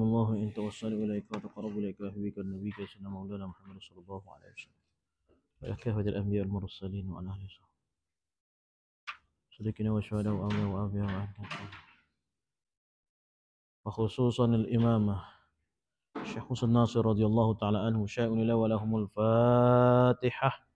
الله إن توصل إليك وتقرب إليك بك النبيك سيدنا مولانا محمد صلى الله عليه وسلم وإلى كافة الأنبياء المرسلين وعلى أهل وصحبه صدقنا وشهداء وأمنا وأبياء وأهلنا وخصوصا الإمامة الشيخ حسن ناصر رضي الله تعالى عنه شاء له ولهم الفاتحة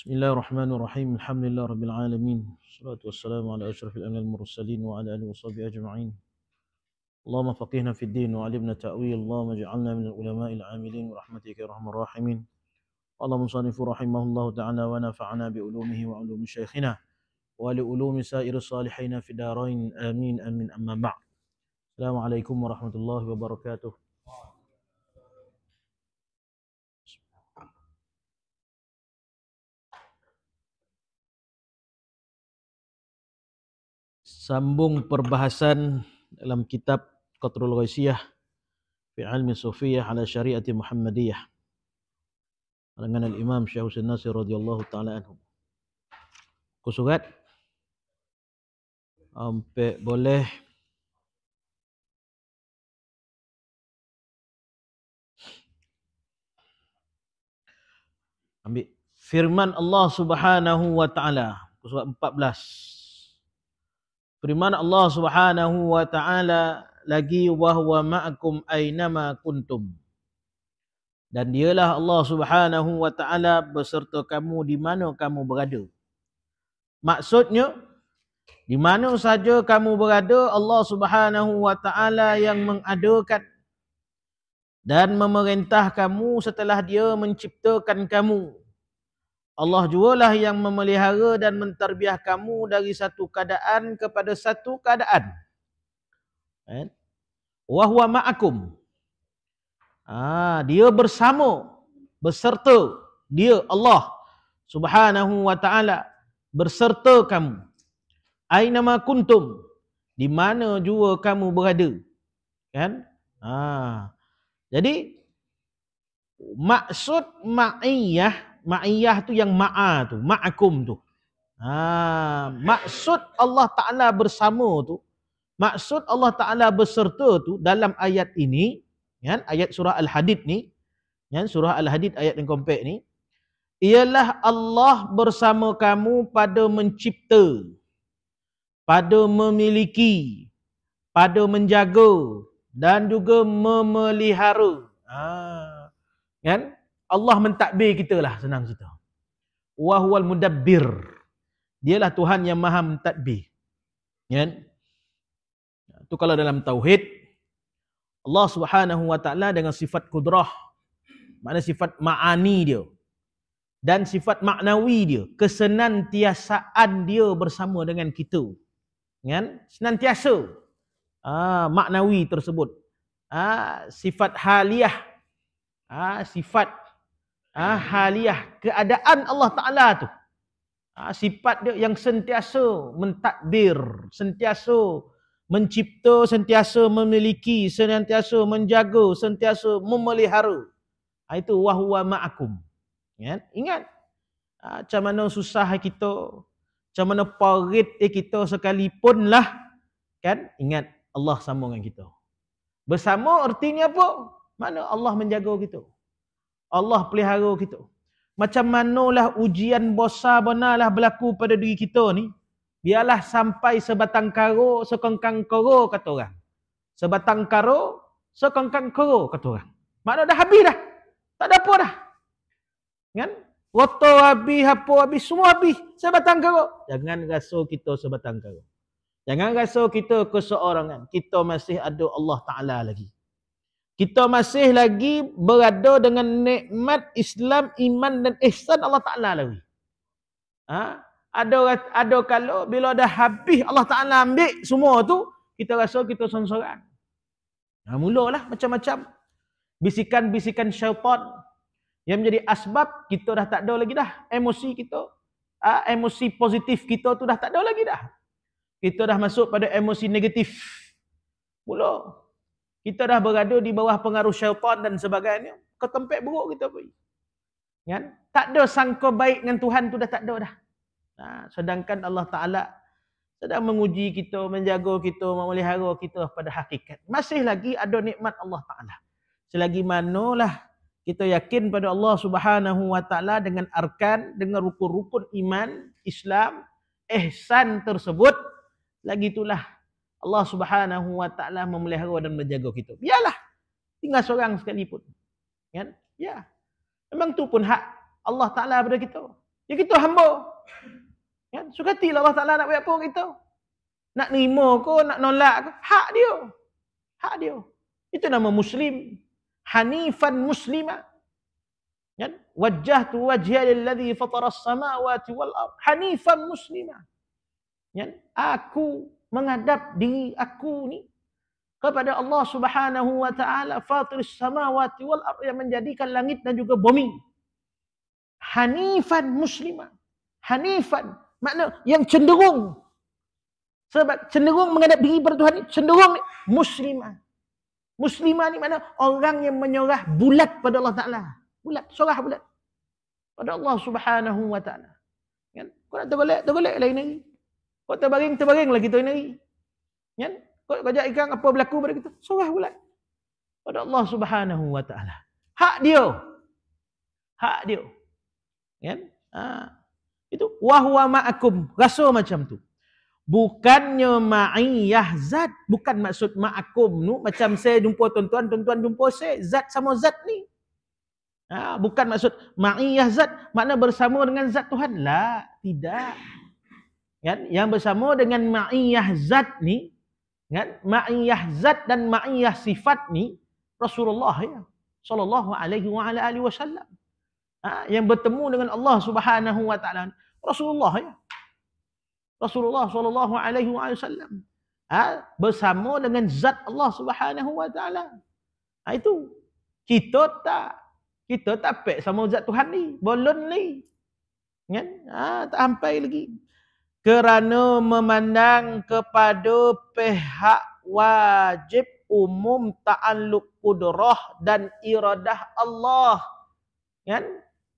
بسم الله الرحمن الرحيم الحمد لله رب العالمين والصلاة والسلام على أشرف الأنبياء المرسلين وعلى آله وصحبه أجمعين اللهم فقهنا في الدين وعلمنا تأويل اللهم اجعلنا من العلماء العاملين ورحمتك يا أرحم الراحمين اللهم مصنف رحمه الله تعالى ونفعنا بعلومه وعلوم شيخنا ولعلوم سائر الصالحين في دارين آمين آمين أما بعد السلام عليكم ورحمة الله وبركاته sambung perbahasan dalam kitab Qatrul Ghaisiyah fi ilmi sufiyah ala syariati Muhammadiyah dengan imam Syekh Husain Nasir radhiyallahu taala anhu. Kusugat sampai boleh Ambil firman Allah Subhanahu wa taala surah 14 Beriman Allah subhanahu wa ta'ala lagi wahuwa ma'akum aynama kuntum. Dan dialah Allah subhanahu wa ta'ala beserta kamu di mana kamu berada. Maksudnya, di mana saja kamu berada, Allah subhanahu wa ta'ala yang mengadakan dan memerintah kamu setelah dia menciptakan kamu Allah jualah yang memelihara dan mentarbiah kamu dari satu keadaan kepada satu keadaan. Eh? Wahwa ma'akum. Ah, dia bersama, berserta dia Allah subhanahu wa ta'ala berserta kamu. Aynama kuntum. Di mana jua kamu berada. Kan? Ha. Jadi, maksud ma'iyah ma'iyah tu yang ma'a tu, ma'akum tu. Ha, maksud Allah Ta'ala bersama tu, maksud Allah Ta'ala berserta tu dalam ayat ini, ya, ayat surah Al-Hadid ni, ya, surah Al-Hadid ayat yang kompak ni, ialah Allah bersama kamu pada mencipta, pada memiliki, pada menjaga dan juga memelihara. Ha, kan? Allah mentadbir kita lah senang cerita. Wa huwal mudabbir. Dialah Tuhan yang maha mentadbir. Ya. Itu kalau dalam tauhid Allah Subhanahu wa taala dengan sifat kudrah makna sifat maani dia dan sifat maknawi dia kesenantiasaan dia bersama dengan kita kan senantiasa aa, ha, maknawi tersebut aa, ha, sifat haliah aa, ha, sifat Ahaliah keadaan Allah Ta'ala tu. Ha, sifat dia yang sentiasa mentadbir, sentiasa mencipta, sentiasa memiliki, sentiasa menjaga, sentiasa memelihara. Ha, itu wahuwa ma'akum. Ya, ingat? Ingat? Ha, macam mana susah kita, macam mana parit kita sekalipun lah. Kan? Ingat Allah sama dengan kita. Bersama artinya apa? Mana Allah menjaga kita. Allah pelihara kita. Macam manalah ujian bosa benarlah berlaku pada diri kita ni. Biarlah sampai sebatang karo, sekengkang karo kata orang. Sebatang karo, sekengkang karo kata orang. Maknanya dah habis dah. Tak ada apa dah. Kan? Roto habis, hapo habis, semua habis. Sebatang karo. Jangan rasa kita sebatang karo. Jangan rasa kita keseorangan. Kita masih ada Allah Ta'ala lagi kita masih lagi berada dengan nikmat Islam, iman dan ihsan Allah Ta'ala lagi. Ha? Ada, ada kalau bila dah habis Allah Ta'ala ambil semua tu, kita rasa kita sonsoran. Nah, ha, mulalah macam-macam. Bisikan-bisikan syaitan yang menjadi asbab kita dah tak ada lagi dah. Emosi kita, ha? emosi positif kita tu dah tak ada lagi dah. Kita dah masuk pada emosi negatif. Mula kita dah berada di bawah pengaruh syaitan dan sebagainya, ke tempat buruk kita pergi. Kan? Tak ada sangka baik dengan Tuhan tu dah tak ada dah. Nah, ha, sedangkan Allah Ta'ala sedang menguji kita, menjaga kita, memelihara kita pada hakikat. Masih lagi ada nikmat Allah Ta'ala. Selagi manalah kita yakin pada Allah Subhanahu Wa Ta'ala dengan arkan, dengan rukun-rukun iman, Islam, ihsan tersebut, lagi itulah Allah Subhanahu Wa Taala memelihara dan menjaga kita. Biarlah. Tinggal seorang sekalipun. Kan? Ya. Memang tu pun hak Allah Taala pada kita. Ya kita hamba. Kan? Sukatilah Allah Taala nak buat apa kita. Nak nerima ke, nak nolak ke, hak dia. Hak dia. Itu nama muslim. Hanifan muslima. Kan? Wajjahtu wajhiya lilladhi fatara as-samawati wal ard. Hanifan muslima. Kan? Aku menghadap diri aku ni kepada Allah Subhanahu wa taala fatiris samawati wal ardh yang menjadikan langit dan juga bumi hanifan musliman hanifan makna yang cenderung sebab cenderung menghadap diri kepada Tuhan ni cenderung musliman muslimah ni makna orang yang menyerah bulat pada Allah taala bulat serah bulat pada Allah Subhanahu wa taala kan kau nak tergolek tergolek lain lagi kau terbaring, terbaring lah kita ini hari. Kan? Kau kajak ikan, apa berlaku pada kita? Surah pula. Pada Allah subhanahu wa ta'ala. Hak dia. Hak dia. Kan? Ha. Itu. Wahuwa ma'akum. Rasa macam tu. Bukannya ma'iyah zat. Bukan maksud ma'akum tu. Macam saya jumpa tuan-tuan, tuan-tuan jumpa saya. Zat sama zat ni. Ha. Bukan maksud ma'iyah zat. Makna bersama dengan zat Tuhan. Lah. Tidak kan yang bersama dengan ma'iyah zat ni kan ma'iyah zat dan ma'iyah sifat ni Rasulullah ya sallallahu alaihi wa ala alihi wasallam ha? yang bertemu dengan Allah Subhanahu wa taala Rasulullah ya Rasulullah sallallahu alaihi wa sallam ha? bersama dengan zat Allah Subhanahu wa taala ha, itu kita tak kita tak pek sama zat Tuhan ni bolon ni kan ha, tak sampai lagi kerana memandang kepada pihak wajib umum ta'alluq kudrah dan iradah Allah. Kan?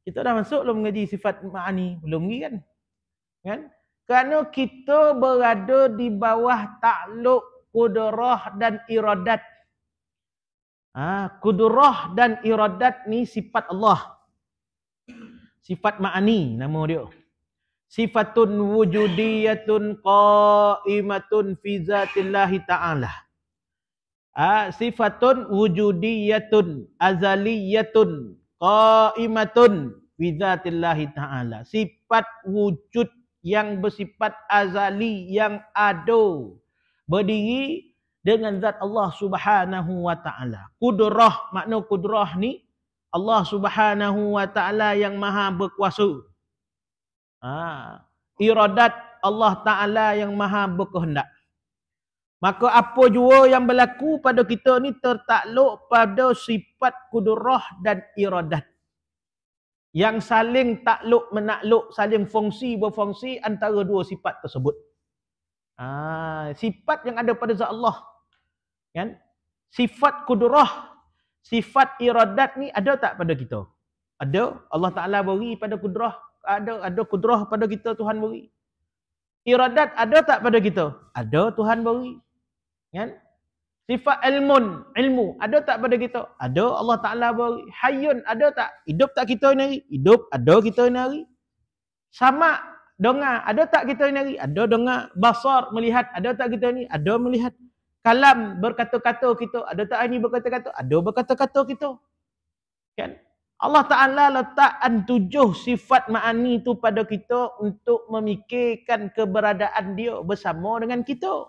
Kita dah masuk belum mengaji sifat ma'ani? Belum lagi kan? Kan? Kerana kita berada di bawah ta'alluq kudrah dan iradat. Ha, kudrah dan iradat ni sifat Allah. Sifat ma'ani nama dia sifatun wujudiyatun qaimatun fi zatillah ta'ala ha, sifatun wujudiyatun azaliyatun qaimatun fi zatillah ta'ala sifat wujud yang bersifat azali yang ado berdiri dengan zat Allah Subhanahu wa taala kudrah makna kudrah ni Allah Subhanahu wa taala yang maha berkuasa Ha. Iradat Allah Ta'ala yang maha berkehendak. Maka apa jua yang berlaku pada kita ni tertakluk pada sifat kudurah dan iradat. Yang saling takluk menakluk, saling fungsi berfungsi antara dua sifat tersebut. Ha. sifat yang ada pada zat Allah. Kan? Sifat kudurah, sifat iradat ni ada tak pada kita? Ada. Allah Ta'ala beri pada kudrah, ada ada kudrah pada kita Tuhan beri. Iradat ada tak pada kita? Ada Tuhan beri. Kan? Sifat ilmun, ilmu ada tak pada kita? Ada Allah Taala beri. Hayun ada tak? Hidup tak kita ini hari? Hidup ada kita ini hari. Sama dengar ada tak kita ini hari? Ada dengar. Basar melihat ada tak kita ini? Ada melihat. Kalam berkata-kata kita ada tak ini berkata-kata? Ada berkata-kata kita. Kan? Allah Ta'ala letakkan tujuh sifat ma'ani itu pada kita untuk memikirkan keberadaan dia bersama dengan kita.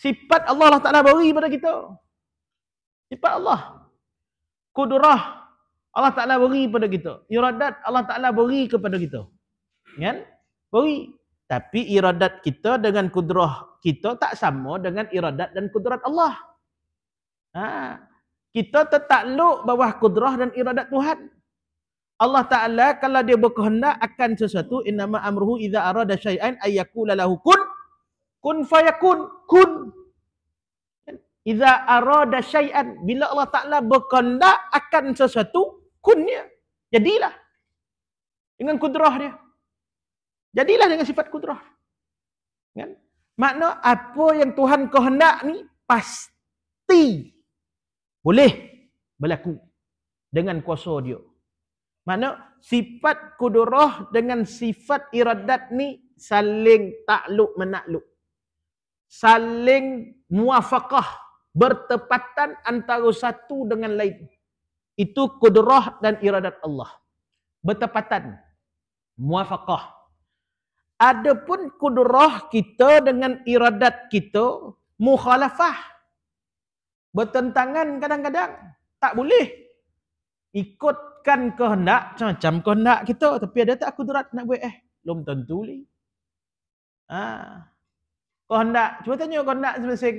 Sifat Allah Allah Ta'ala beri pada kita. Sifat Allah. Kudurah Allah Ta'ala beri pada kita. Iradat Allah Ta'ala beri kepada kita. Kan? Beri. Tapi iradat kita dengan kudurah kita tak sama dengan iradat dan kudurat Allah. Haa kita tertakluk bawah kudrah dan iradat Tuhan. Allah Ta'ala kalau dia berkehendak akan sesuatu innama amruhu idha arada syai'an ayyakula lahu kun kun fayakun kun kan? idha arada syai'an bila Allah Ta'ala berkehendak akan sesuatu kunnya jadilah dengan kudrah dia jadilah dengan sifat kudrah kan makna apa yang Tuhan kehendak ni pasti boleh berlaku dengan kuasa dia. Mana sifat kudurah dengan sifat iradat ni saling takluk menakluk. Saling muafakah bertepatan antara satu dengan lain. Itu kudurah dan iradat Allah. Bertepatan. Muafakah. Adapun kudurah kita dengan iradat kita mukhalafah bertentangan kadang-kadang tak boleh ikutkan kehendak macam-macam kehendak kita tapi ada tak kudrat nak buat eh belum tentu ni ha kehendak cuba tanya kehendak masing-masing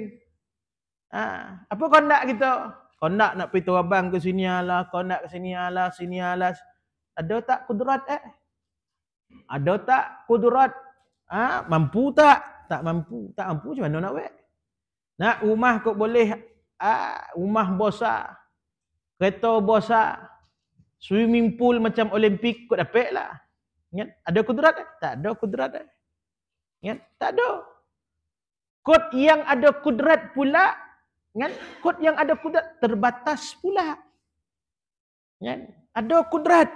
ha apa kehendak kita kehendak nak pergi terabang ke sini alah kehendak ke sini alah sini alah ada tak kudrat eh ada tak kudrat ha mampu tak tak mampu tak mampu macam mana nak buat nak rumah kok boleh Ah, rumah bosak, kereta bosak, swimming pool macam Olimpik, kau dapat lah. Ingat? Ada kudrat? Eh? Tak ada kudrat. Eh? Ingat? Tak ada. Kod yang ada kudrat pula, ingat? kod yang ada kudrat terbatas pula. Ingat? Ada kudrat.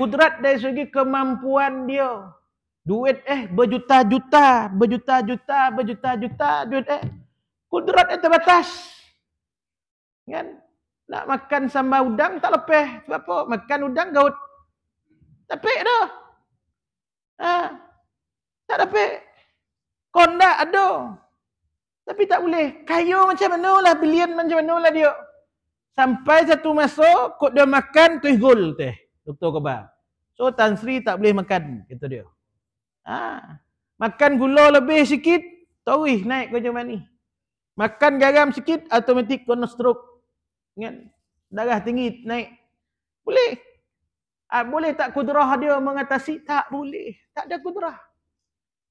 Kudrat dari segi kemampuan dia. Duit eh berjuta-juta, berjuta-juta, berjuta-juta duit eh. Kudrat yang terbatas. Kan? Nak makan sambal udang tak lepeh. Sebab apa? Makan udang gaut. Tepik dah. Ha. Tak dapat. Kondak ada. Tapi tak boleh. Kayu macam mana lah. Bilion macam mana lah dia. Sampai satu masa, kot dia makan, tuis gul teh. Doktor Kebal. So Tan Sri tak boleh makan, kata dia. Ha. Makan gula lebih sikit, tuis naik kerja mani. Makan garam sikit, automatik kena stroke ingat darah tinggi naik boleh ah, boleh tak kudrah dia mengatasi tak boleh tak ada kudrah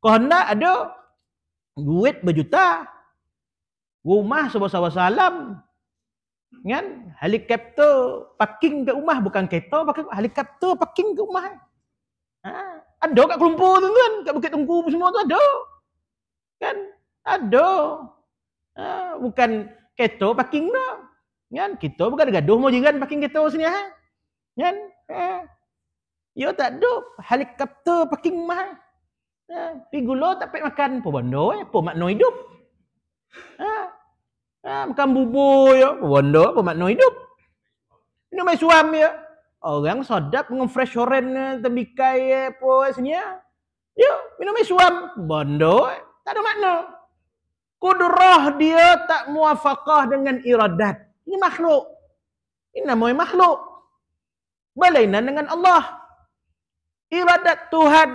kau hendak ada duit berjuta rumah sebesar-besar salam, kan helikopter parking ke rumah bukan kereta pakai helikopter parking ke rumah ha? ada kat kelumpur tu kan kat bukit tungku semua tu ada kan ada ha? bukan kereta parking dah Kan? Kita bukan gaduh mau jiran parking kita sini ha. Kan? Eh. Yo tak duk helikopter parking mah. Ha? Eh, pigulo tak pet makan apa benda eh, apa makna hidup? Ha. Ah, makan bubur yo, apa benda apa makna hidup? Ini mai suam ya. Orang sadap dengan fresh orange eh, tembikai eh, apa eh, sini ya. Yo, minum suam. Benda tak ada makna. Kudrah dia tak muafakah dengan iradat. Ini makhluk. Ini namanya makhluk. Berlainan dengan Allah. Iradat Tuhan.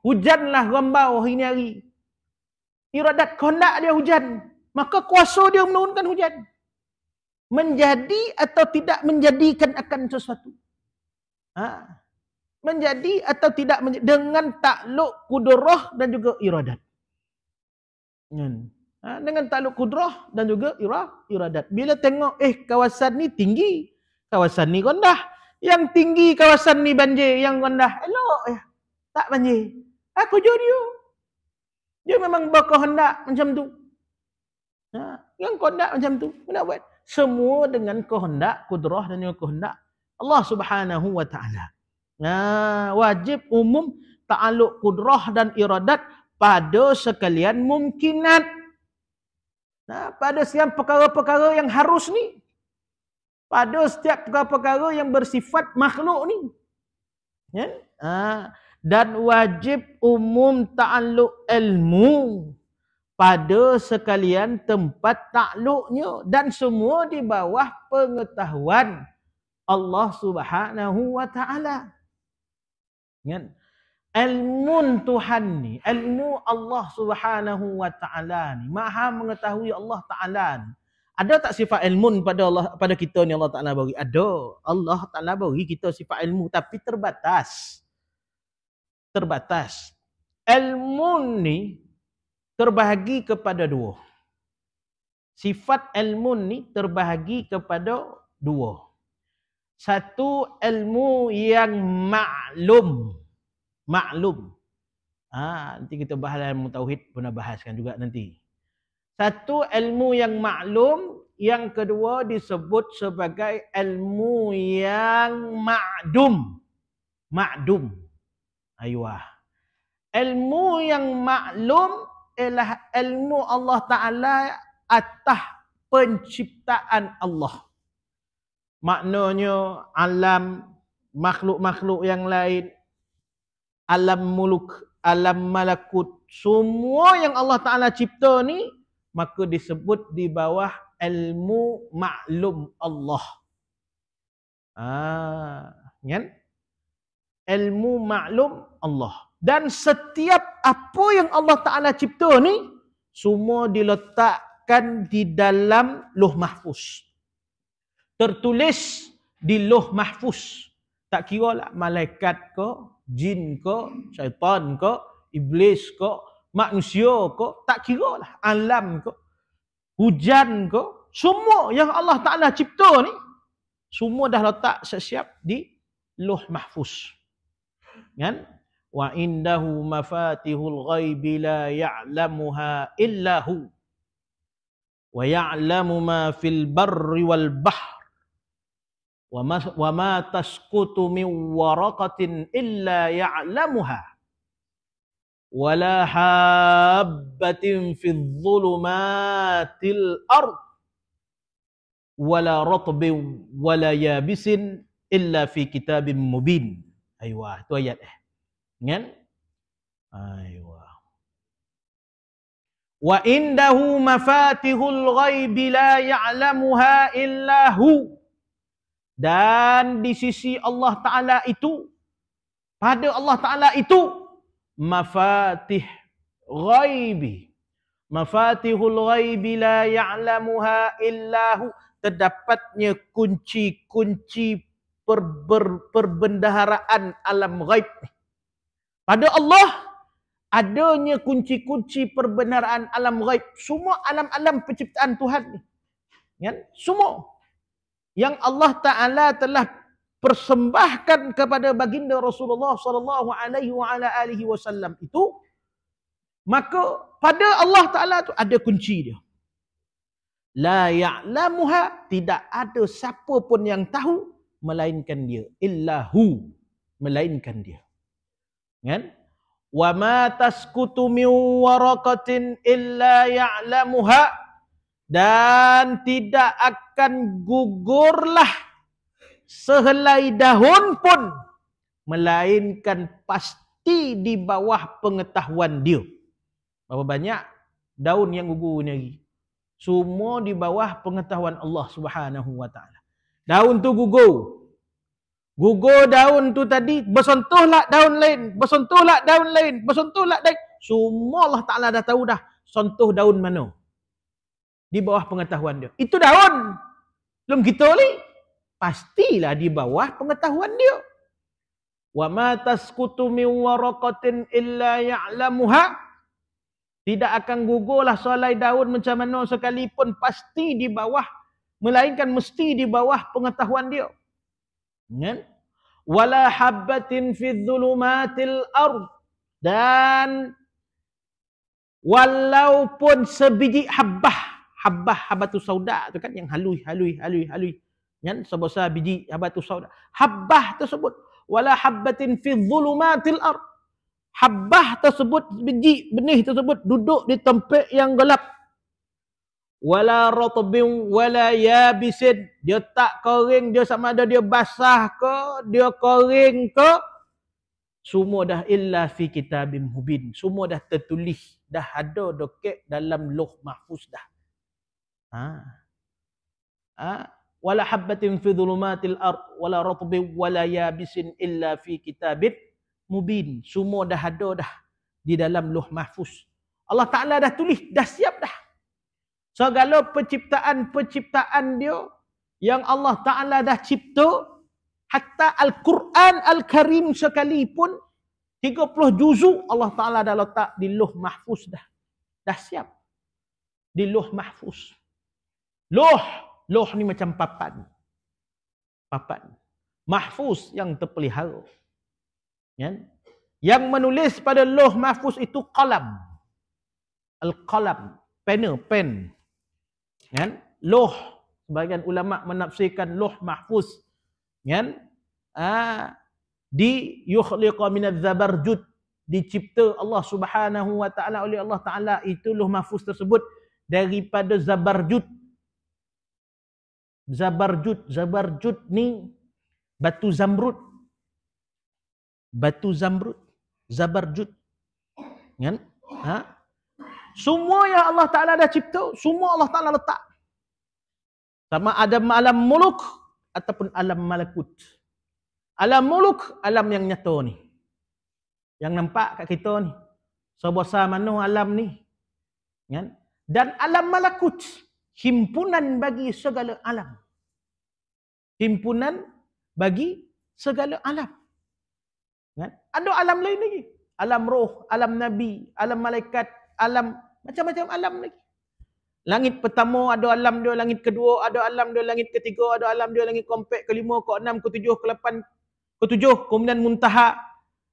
Hujanlah rambau hari hari. Iradat kondak dia hujan. Maka kuasa dia menurunkan hujan. Menjadi atau tidak menjadikan akan sesuatu. Ha. Menjadi atau tidak menjadi, dengan takluk kudurah dan juga iradat ha, dengan takluk kudrah dan juga irah, iradat. Bila tengok eh kawasan ni tinggi, kawasan ni rendah. Yang tinggi kawasan ni banjir, yang rendah elok eh. Tak banjir. Aku jauh dia. Dia memang berkah hendak macam tu. Ha, yang kau macam tu. Nak buat semua dengan kehendak, kudrah dan yang kehendak Allah Subhanahu wa taala. Ha, wajib umum ta'aluk kudrah dan iradat pada sekalian mungkinat Nah, pada setiap perkara-perkara yang harus ni. Pada setiap perkara-perkara yang bersifat makhluk ni. Ya? Nah, dan wajib umum ta'aluk ilmu pada sekalian tempat takluknya dan semua di bawah pengetahuan Allah Subhanahu wa taala. Ingat? Ya? Al-Mun Tuhan ni, ilmu Allah Subhanahu wa taala ni, Maha mengetahui Allah taala. Ada tak sifat ilmun pada Allah pada kita ni Allah Taala bagi? Ada. Allah Taala bagi kita sifat ilmu tapi terbatas. Terbatas. Ilmun ni terbahagi kepada dua. Sifat ilmun ni terbahagi kepada dua. Satu ilmu yang maklum maklum. Ha, nanti kita bahas ilmu tauhid pernah bahaskan juga nanti. Satu ilmu yang maklum, yang kedua disebut sebagai ilmu yang ma'dum. Ma'dum. Ayuh. Ah. Ilmu yang maklum ialah ilmu Allah Ta'ala atas penciptaan Allah. Maknanya alam, makhluk-makhluk yang lain, alam muluk, alam malakut, semua yang Allah Ta'ala cipta ni, maka disebut di bawah ilmu maklum Allah. Ah, kan? Ilmu maklum Allah. Dan setiap apa yang Allah Ta'ala cipta ni, semua diletakkan di dalam luh mahfuz. Tertulis di luh mahfuz. Tak kira lah malaikat ke, jin ke, syaitan ke, iblis ke, manusia ke, tak kira lah. Alam ke, hujan ke, semua yang Allah Ta'ala cipta ni, semua dah letak sesiap di luh mahfuz. Kan? Wa indahu mafatihul ghaibi la ya'lamuha illahu, Wa ya'lamu ma fil barri wal bahri وما, وما تسقط من ورقة إلا يعلمها ولا حبة في الظلمات الأرض ولا رطب ولا يابس إلا في كتاب مبين أيوة توية نعم أيوة وإنه مفاتيح الغيب لا يعلمها إلا هو Dan di sisi Allah Ta'ala itu, pada Allah Ta'ala itu, mafatih ghaibi. Mafatihul ghaibi la ya'lamuha illahu. Terdapatnya kunci-kunci per -per perbendaharaan alam ghaib. Pada Allah, adanya kunci-kunci perbenaran alam ghaib. Semua alam-alam penciptaan Tuhan ni. Ya? Semua yang Allah Taala telah persembahkan kepada baginda Rasulullah sallallahu alaihi wasallam itu maka pada Allah Taala tu ada kunci dia la ya'lamuha tidak ada siapa pun yang tahu melainkan dia illahu melainkan dia kan wa ma taskutu min waraqatin illa ya'lamuha dan tidak akan gugurlah sehelai daun pun melainkan pasti di bawah pengetahuan dia berapa banyak daun yang gugur ni lagi semua di bawah pengetahuan Allah Subhanahu wa taala daun tu gugur gugur daun tu tadi bersentuhlah daun lain bersentuhlah daun lain bersentuhlah daun semua Allah taala dah tahu dah sentuh daun mana di bawah pengetahuan dia. Itu daun. Belum kita ni. Pastilah di bawah pengetahuan dia. Wa ma taskutu min waraqatin illa ya'lamuha. Tidak akan gugurlah solai daun macam mana sekalipun pasti di bawah melainkan mesti di bawah pengetahuan dia. Kan? Wala habbatin fi dhulumatil ard dan walaupun sebiji habbah habah habatu sauda tu kan yang halui halui halui halui kan sebesar biji habatu sauda habah tersebut wala habatin fi dhulumatil ar. habah tersebut biji benih tersebut duduk di tempat yang gelap wala ratbin wala yabisin dia tak kering dia sama ada dia basah ke dia kering ke semua dah illa fi kitabim hubin. Semua dah tertulis. Dah ada dokek dalam loh mahfuz dah. Ha. Ha. Wala habbatin fi dhulumatil ard wala ratbi wala yabisin illa fi kitabin mubin. Semua dah ada dah di dalam Luh Mahfuz. Allah Taala dah tulis, dah siap dah. Segala penciptaan-penciptaan dia yang Allah Taala dah cipta hatta al-Quran al-Karim sekalipun 30 juzuk Allah Taala dah letak di Luh Mahfuz dah. Dah siap. Di Luh Mahfuz. Loh, loh ni macam papan. Papan. Mahfuz yang terpelihara. Ya? Yang menulis pada loh mahfuz itu kalam. Al-kalam. Pena, pen. Ya? Kan? Loh. Sebagian ulama' menafsirkan loh mahfuz. Ya? Ah, di yukhliqa minal zabarjud dicipta Allah Subhanahu wa taala oleh Allah taala itu loh mahfuz tersebut daripada zabarjud Zabarjud. Zabarjud ni batu zamrud. Batu zamrud. Zabarjud. Kan? Ha? Semua yang Allah Ta'ala dah cipta, semua Allah Ta'ala letak. Sama ada alam muluk ataupun alam malakut. Alam muluk, alam yang nyata ni. Yang nampak kat kita ni. Sebuah sah alam ni. Kan? Dan alam malakut. Malakut himpunan bagi segala alam. Himpunan bagi segala alam. Kan? Ada alam lain lagi. Alam roh, alam nabi, alam malaikat, alam macam-macam alam lagi. Langit pertama ada alam dia, langit kedua ada alam dia, langit ketiga ada alam dia, langit keempat, kelima, ke lapan, ke tujuh, kemudian muntaha,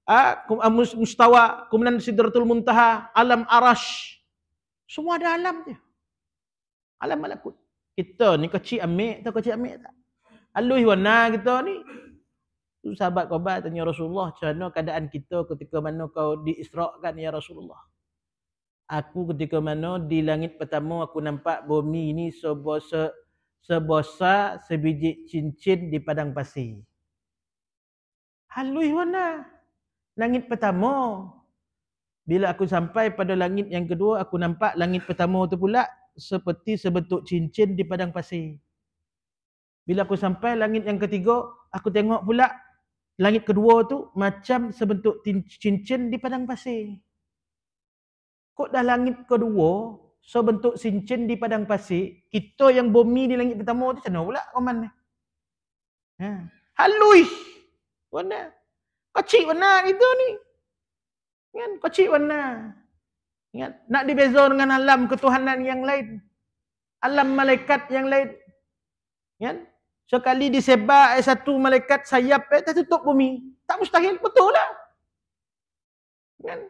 ha, mustawa, kemudian sidratul muntaha, alam arash. Semua ada alam dia alam malakut. Kita ni kecil ambil tak kecil ambil tak. Alui warna kita ni. Tu sahabat khabar tanya Rasulullah, "Macam keadaan kita ketika mana kau diisrakan ya Rasulullah?" Aku ketika mana di langit pertama aku nampak bumi ni sebosa sebosa sebiji cincin di padang pasir. Alui warna. Langit pertama. Bila aku sampai pada langit yang kedua, aku nampak langit pertama tu pula seperti sebentuk cincin di padang pasir. Bila aku sampai langit yang ketiga, aku tengok pula langit kedua tu macam sebentuk cincin di padang pasir. Kok dah langit kedua sebentuk cincin di padang pasir, kita yang bumi di langit pertama tu kena pula roman ni. Ha. Halui. Warna. Kecil warna itu ni. Kan? Kecik mana? Ingat, nak dibeza dengan alam ketuhanan yang lain. Alam malaikat yang lain. Ingat? Sekali disebar ayat satu malaikat sayap, ayat eh, tutup bumi. Tak mustahil, betul lah. Ingat?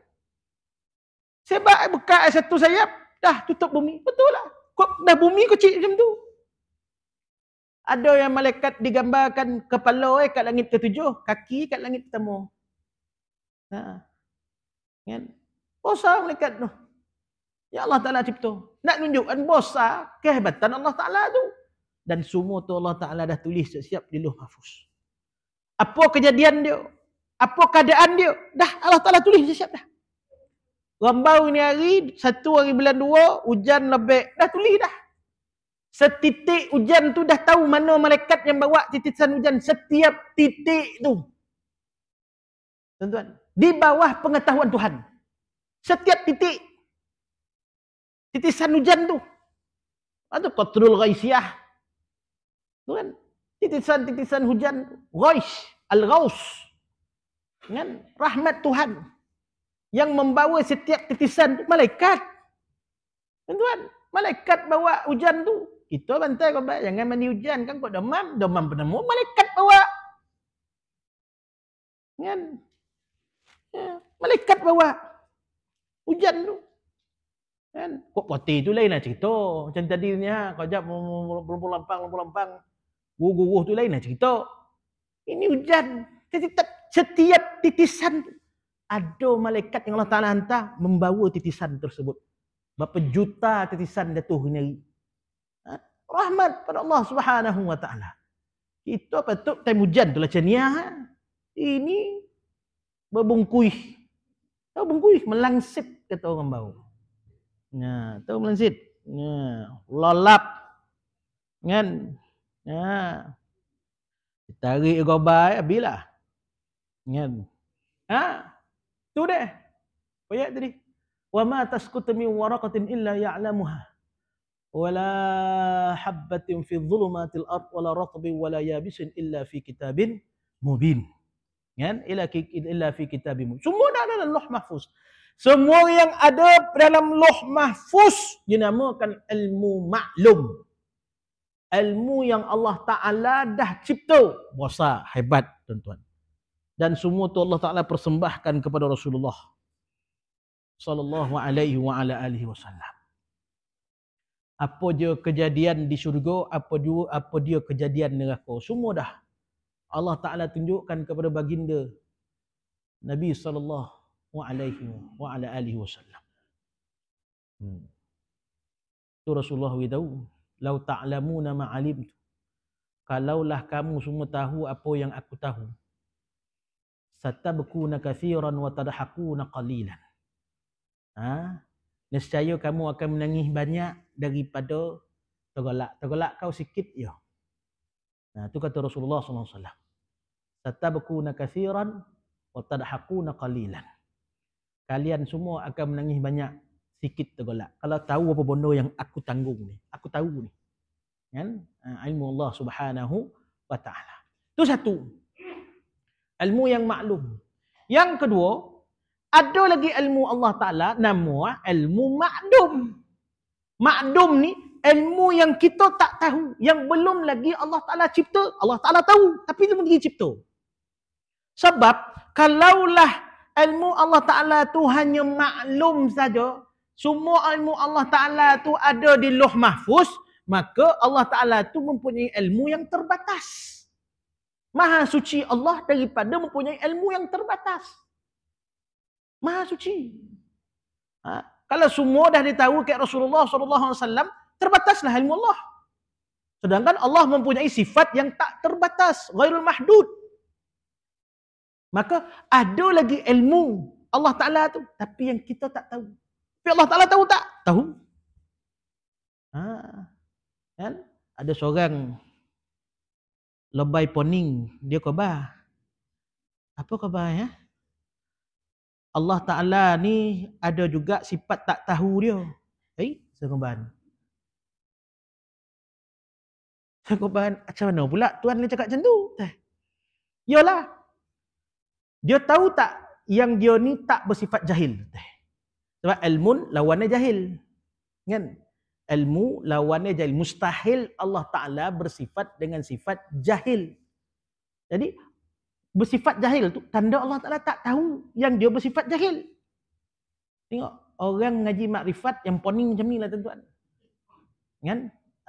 Sebar ayat buka ayat satu sayap, dah tutup bumi. Betul lah. Kok dah bumi kecil macam tu? Ada yang malaikat digambarkan kepala eh, kat langit ketujuh, kaki kat langit ketemu. Ha. Ingat? Bosah oh, malaikat tu. Ya Allah Ta'ala cipta. Nak tunjukkan bosah kehebatan Allah Ta'ala tu. Dan semua tu Allah Ta'ala dah tulis siap-siap di luh hafuz. Apa kejadian dia? Apa keadaan dia? Dah Allah Ta'ala tulis siap-siap dah. Rambau ni hari, satu hari bulan dua, hujan lebih. Dah tulis dah. Setitik hujan tu dah tahu mana malaikat yang bawa titisan hujan. Setiap titik tu. Tuan-tuan. Di bawah pengetahuan Tuhan setiap titik titisan hujan tu atau qatrul ghaisiyah tu kan titisan-titisan hujan ghais al ghaus kan rahmat Tuhan yang membawa setiap titisan tu malaikat tuan, -tuan malaikat bawa hujan tu itu bantai kau baik jangan mandi hujan kan kau demam demam penemu malaikat bawa kan ya. malaikat bawa Hujan tu. Kan? Kok poti tu lain lah cerita. Macam tadi ni ha, kau jap lumpur lampang, lumpur lampang. Guruh-guruh tu lainlah lah cerita. Ini hujan. Setiap, setiap titisan tu. Ada malaikat yang Allah Ta'ala hantar membawa titisan tersebut. Berapa juta titisan jatuh ni. Ha? Rahmat pada Allah Subhanahu Wa Ta'ala. Itu apa tu? Time hujan tu lah cerita ha. Ini berbungkuih Tahu bungkui, melangsit kata orang bau. Ya, tahu melangsit. Ya, lolap. Kan? Ya. Tarik gobai habis lah. Kan? Ha? Tu deh. Ayat tadi. Wa ma tasqutu min waraqatin illa ya'lamuha. ولا حبة في ظلمات الأرض ولا رطب ولا يابس إلا في كتاب مبين kan ila illa fi kitabim semua dah ada dalam loh mahfuz semua yang ada dalam loh mahfuz dinamakan ilmu maklum ilmu yang Allah Taala dah cipta puasa hebat tuan-tuan dan semua tu Allah Taala persembahkan kepada Rasulullah sallallahu alaihi wa ala alihi wasallam apa dia kejadian di syurga apa dia apa dia kejadian neraka semua dah Allah Ta'ala tunjukkan kepada baginda Nabi SAW wa ala alihi wa sallam. Itu hmm. Rasulullah beritahu. Lau ta'lamu nama alim tu. Kalaulah kamu semua tahu apa yang aku tahu. Satabkuna kathiran wa tadahakuna qalilan. Ha? Nescaya kamu akan menangis banyak daripada tergolak. Tergolak kau sikit ya. Ha, nah, tu kata Rasulullah SAW satabquna katsiran wa tadhaquna qalilan. Kalian semua akan menangis banyak sikit tergolak. Kalau tahu apa benda yang aku tanggung ni, aku tahu ni. Kan? Ha, ilmu Allah Subhanahu wa taala. Tu satu. Ilmu yang maklum. Yang kedua, ada lagi ilmu Allah Taala namu ilmu ma'dum. Ma'dum ni ilmu yang kita tak tahu, yang belum lagi Allah Taala cipta, Allah Taala tahu tapi dia mesti cipta. Sebab kalaulah ilmu Allah Ta'ala tu hanya maklum saja, semua ilmu Allah Ta'ala tu ada di loh mahfuz, maka Allah Ta'ala tu mempunyai ilmu yang terbatas. Maha suci Allah daripada mempunyai ilmu yang terbatas. Maha suci. Ha? Kalau semua dah ditahu ke Rasulullah SAW, terbataslah ilmu Allah. Sedangkan Allah mempunyai sifat yang tak terbatas, ghairul mahdud. Maka ada lagi ilmu Allah Ta'ala tu. Tapi yang kita tak tahu. Tapi Allah Ta'ala tahu tak? Tahu. Ha. Kan? Ada seorang lebay poning. Dia khabar. Apa khabar ya? Allah Ta'ala ni ada juga sifat tak tahu dia. Eh? Saya khabar ni. Saya khabar macam mana pula Tuhan ni cakap macam tu? Eh, yalah. Dia tahu tak yang dia ni tak bersifat jahil? Sebab ilmu lawannya jahil. Kan? Ilmu lawannya jahil. Mustahil Allah Ta'ala bersifat dengan sifat jahil. Jadi, bersifat jahil tu tanda Allah Ta'ala tak tahu yang dia bersifat jahil. Tengok, orang ngaji makrifat yang poning macam ni lah tuan-tuan. Kan?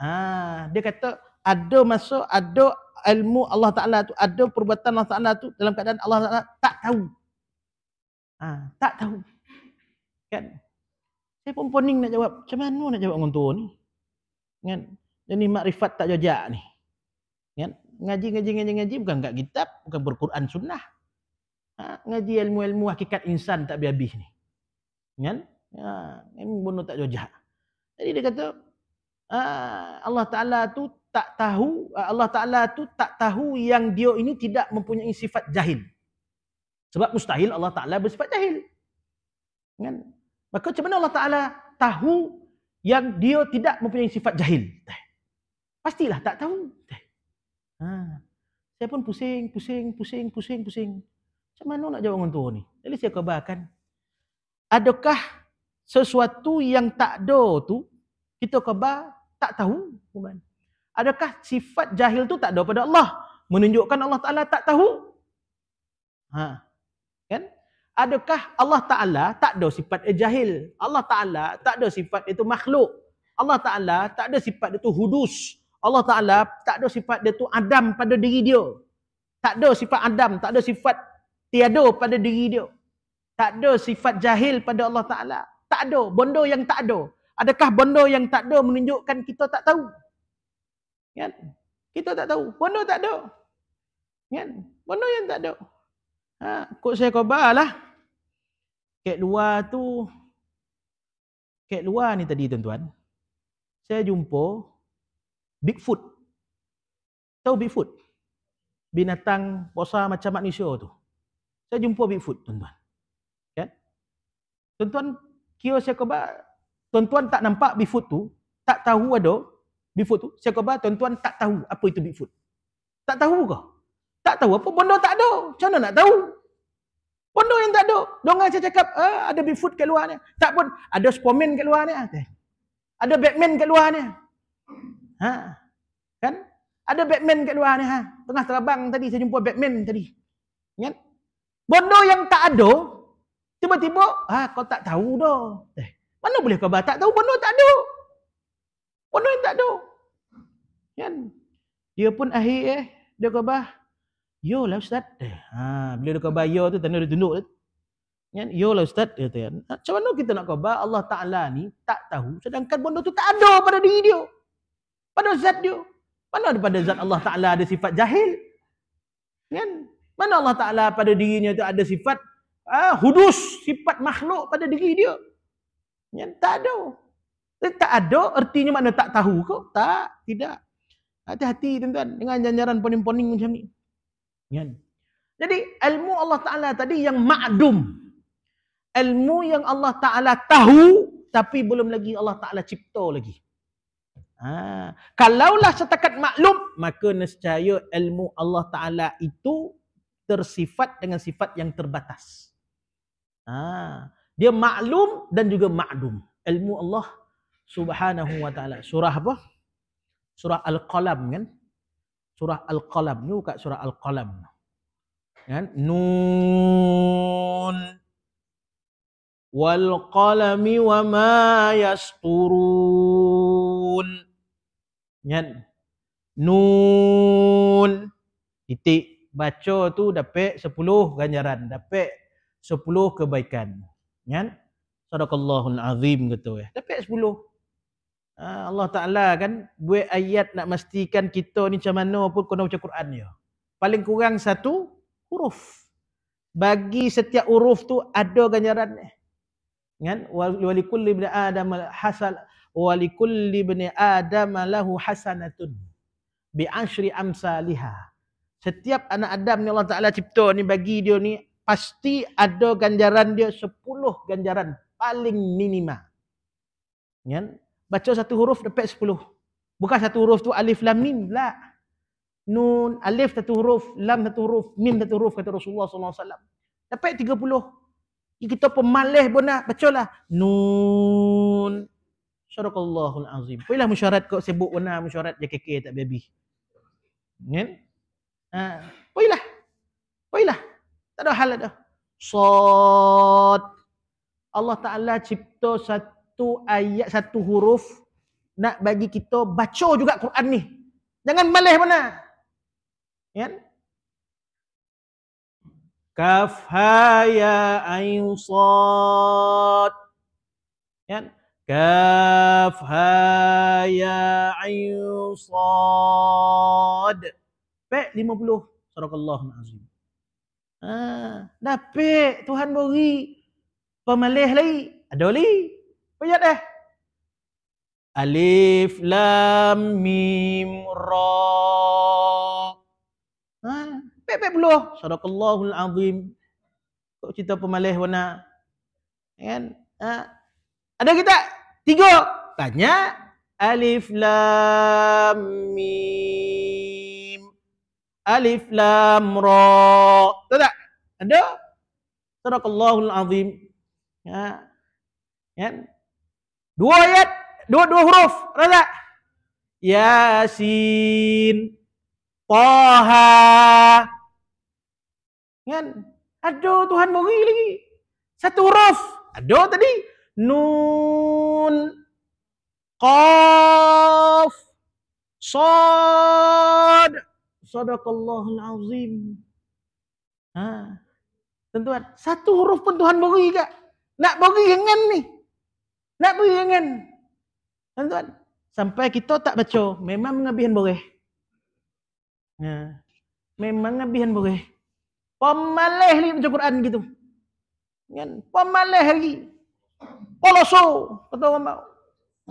Ha, dia kata, ada masa ada ilmu Allah Taala tu ada perbuatan Allah Taala tu dalam keadaan Allah Taala tak tahu ha, tak tahu kan saya pun pening nak jawab macam mana nak jawab dengan tu ni kan jadi makrifat tak jajak ni kan ngaji ngaji ngaji ngaji bukan kat kitab bukan berquran sunnah ha, ngaji ilmu-ilmu hakikat insan tak habis-habis ni kan ha, ilmu bunuh tak jajak jadi dia kata Ah, Allah Ta'ala tu tak tahu ah, Allah Ta'ala tu tak tahu yang dia ini tidak mempunyai sifat jahil sebab mustahil Allah Ta'ala bersifat jahil kan? maka macam mana Allah Ta'ala tahu yang dia tidak mempunyai sifat jahil pastilah tak tahu ha. saya pun pusing pusing pusing pusing pusing macam mana nak jawab orang tua ni jadi saya kebahakan adakah sesuatu yang tak ada tu kita khabar tak tahu bukan adakah sifat jahil tu tak ada pada Allah menunjukkan Allah Taala tak tahu ha kan adakah Allah Taala tak ada sifat jahil Allah Taala tak ada sifat itu makhluk Allah Taala tak ada sifat itu hudus Allah Taala tak ada sifat dia tu adam pada diri dia tak ada sifat adam tak ada sifat tiada pada diri dia tak ada sifat jahil pada Allah Taala tak ada Bondo yang tak ada Adakah benda yang tak ada menunjukkan kita tak tahu? Kan? Kita tak tahu. Benda tak ada. Kan? Benda yang tak ada. Ha, kot saya khabar lah. Kek luar tu, kek luar ni tadi tuan-tuan, saya jumpa Bigfoot. Tahu Bigfoot? Binatang bosa macam manusia tu. Saya jumpa Bigfoot tuan-tuan. Kan? Tuan-tuan, kira saya khabar, tuan-tuan tak nampak Bigfoot tu, tak tahu ada Bigfoot tu, saya kata tuan-tuan tak tahu apa itu Bigfoot. Tak tahu ke? Tak tahu apa? Benda tak ada. Macam mana nak tahu? Benda yang tak ada. Dengar saya cakap, eh, ada Bigfoot kat luar ni. Tak pun, ada Superman kat luar ni. Ah, ada Batman kat luar ni. Ha? Kan? Ada Batman kat luar ni. Ha? Tengah terbang tadi, saya jumpa Batman tadi. Kan? Benda yang tak ada, tiba-tiba, ah kau tak tahu dah. Eh. Mana boleh khabar tak tahu? Benar tak ada. Benar yang tak ada. Kan? Dia pun akhir eh. Dia khabar. Yo lah Ustaz. Eh, ha, bila dia khabar yo tu, tanda dia tunduk. Kan? Yo lah Ustaz. Dia kata, macam mana kita nak khabar Allah Ta'ala ni tak tahu sedangkan benda tu tak ada pada diri dia. Pada zat dia. Mana ada pada zat Allah Ta'ala ada sifat jahil? Kan? Mana Allah Ta'ala pada dirinya tu ada sifat ah, hudus, sifat makhluk pada diri dia? Ya, tak ada. Dia eh, tak ada, artinya mana tak tahu kau? Tak, tidak. Hati-hati tuan-tuan dengan janjaran poning-poning macam ni. Ya. Jadi ilmu Allah Ta'ala tadi yang ma'dum. Ilmu yang Allah Ta'ala tahu tapi belum lagi Allah Ta'ala cipta lagi. Ha. Kalaulah setakat maklum, maka nescaya ilmu Allah Ta'ala itu tersifat dengan sifat yang terbatas. Ha. Dia maklum dan juga ma'dum. Ilmu Allah subhanahu wa ta'ala. Surah apa? Surah Al-Qalam kan? Surah Al-Qalam. Ni bukan surah Al-Qalam. Kan? Nun. Wal-Qalami wa ma yasturun. Kan? Nun. Titik. Baca tu dapat sepuluh ganjaran. Dapat sepuluh kebaikan kan sadaqallahul azim kata Tapi dapat 10 ha, Allah Ta'ala kan buat ayat nak mastikan kita ni macam mana pun kena baca Quran dia. Paling kurang satu huruf. Bagi setiap huruf tu ada ganjaran ni. Kan? Wali kulli ibn Adam hasal wali kulli ibn Adam lahu hasanatun bi amsalihah. Setiap anak Adam ni Allah Ta'ala cipta ni bagi dia ni pasti ada ganjaran dia 10 ganjaran paling minima. Kan? Baca satu huruf dapat 10. Bukan satu huruf tu alif lam mim la. Nun alif satu huruf, lam satu huruf, mim satu huruf kata Rasulullah SAW. alaihi wasallam. Dapat 30. Kita pemalih pun nak bacalah. Nun Syarakallahu al-azim. Pilah musyarat kau sebut warna lah, musyarat JKK tak babi. Kan? Ha. Pilah. Tak ada hal dah. Sod. Allah Ta'ala cipta satu ayat, satu huruf. Nak bagi kita baca juga Quran ni. Jangan malih mana. Ya? Kafhaya ayu sod. Ya? Kafhaya ayu sod. Pek 50. Sarakallahu ma'azim. Ha, dapat Tuhan beri pemalih lagi. Ada lagi. Payat dah. Alif lam mim ra. Ha, pek pek puluh. Sadaqallahul azim. Kau cerita pemalih warna. Ya kan? Ha. Ada kita tiga. Banyak. Alif lam mim. Alif Lam Ra. Tahu tak? Ada? Sadaqallahul Azim. Ya. Ya. Dua ayat, dua dua huruf. Tahu tak? Yasin. Taha. ya? Aduh Tuhan bagi lagi. Satu huruf. Aduh tadi. Nun. Qaf. Sad. Sadaqallahul al azim. Ha. Tentuan, satu huruf pun Tuhan beri juga. Nak beri dengan ni. Nak beri dengan. Tentuan, sampai kita tak baca, memang mengabihan boleh. Ha. Memang mengabihan boleh. Pemalih ni baca Quran gitu. Kan? Pemalih lagi. Poloso, kata orang bau.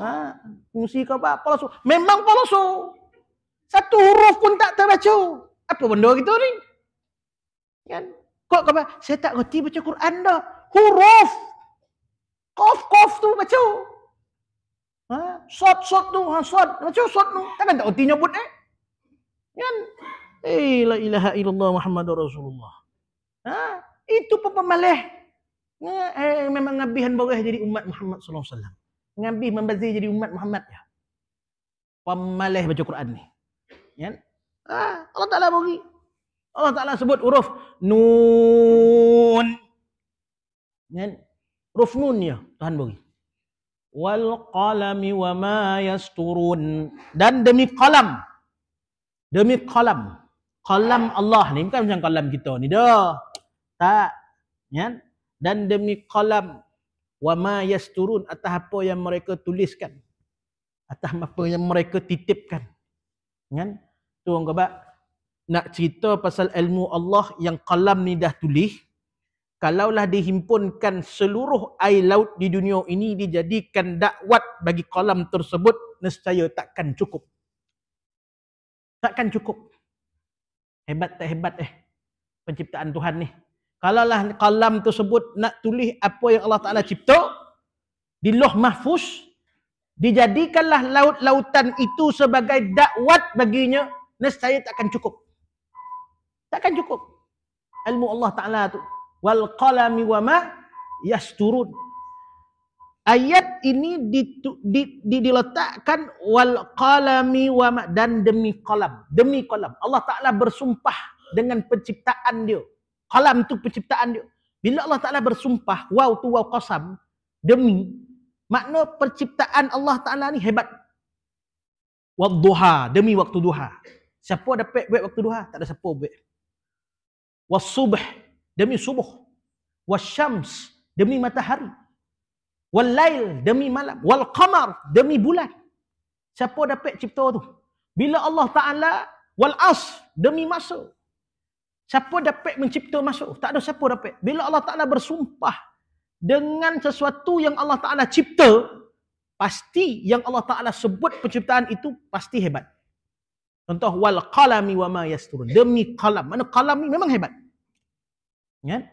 Ha, fungsi kau apa? Poloso. Memang poloso. Satu huruf pun tak terbaca. Apa benda kita ni? Kan? Kok kau saya tak reti baca Quran dah. Huruf. Kof kof tu baca. Ha? Sot sot tu, ha sot. Baca sot tu. Takkan tak reti nyebut eh? Kan? Eh la ilaha illallah Muhammad Rasulullah. Ha? Itu pun pemalih. Ha? Eh, memang ngabihan boleh jadi umat Muhammad sallallahu alaihi wasallam. Ngabih membazir jadi umat Muhammad ya. Pemalih baca Quran ni kan? Ha, Allah Ta'ala bagi. Allah Ta'ala sebut huruf nun. Kan? Huruf nun ya Tuhan bagi. Wal qalami wa ma yasturun. Dan demi kalam. Demi kalam. Kalam Allah ni bukan macam kalam kita ni dah. Tak. Kan? Dan demi kalam wa ma yasturun atas apa yang mereka tuliskan. Atas apa yang mereka titipkan kan tu orang kata nak cerita pasal ilmu Allah yang kalam ni dah tulis kalaulah dihimpunkan seluruh air laut di dunia ini dijadikan dakwat bagi kalam tersebut nescaya takkan cukup takkan cukup hebat tak hebat eh penciptaan Tuhan ni kalaulah kalam tersebut nak tulis apa yang Allah Taala cipta di loh mahfuz dijadikanlah laut-lautan itu sebagai dakwat baginya, nescaya takkan cukup. Takkan cukup. Ilmu Allah Ta'ala tu. Wal qalami wa ma yasturun. Ayat ini diletakkan wal qalami wa ma dan demi kolam. Demi kolam. Allah Ta'ala bersumpah dengan penciptaan dia. Kolam tu penciptaan dia. Bila Allah Ta'ala bersumpah, waw tu waw qasam, demi Makna perciptaan Allah Ta'ala ni hebat. Wadduha, demi waktu duha. Siapa dapat buat waktu duha? Tak ada siapa buat. Wassubh, demi subuh. Wasyams, demi matahari. Wallail, demi malam. Walqamar, demi bulan. Siapa dapat cipta tu? Bila Allah Ta'ala, walas, demi masa. Siapa dapat mencipta masuk? Tak ada siapa dapat. Bila Allah Ta'ala bersumpah dengan sesuatu yang Allah Ta'ala cipta, pasti yang Allah Ta'ala sebut penciptaan itu pasti hebat. Contoh, wal qalami wa ma yasturun. Demi qalam. Mana qalam ni memang hebat. Ya?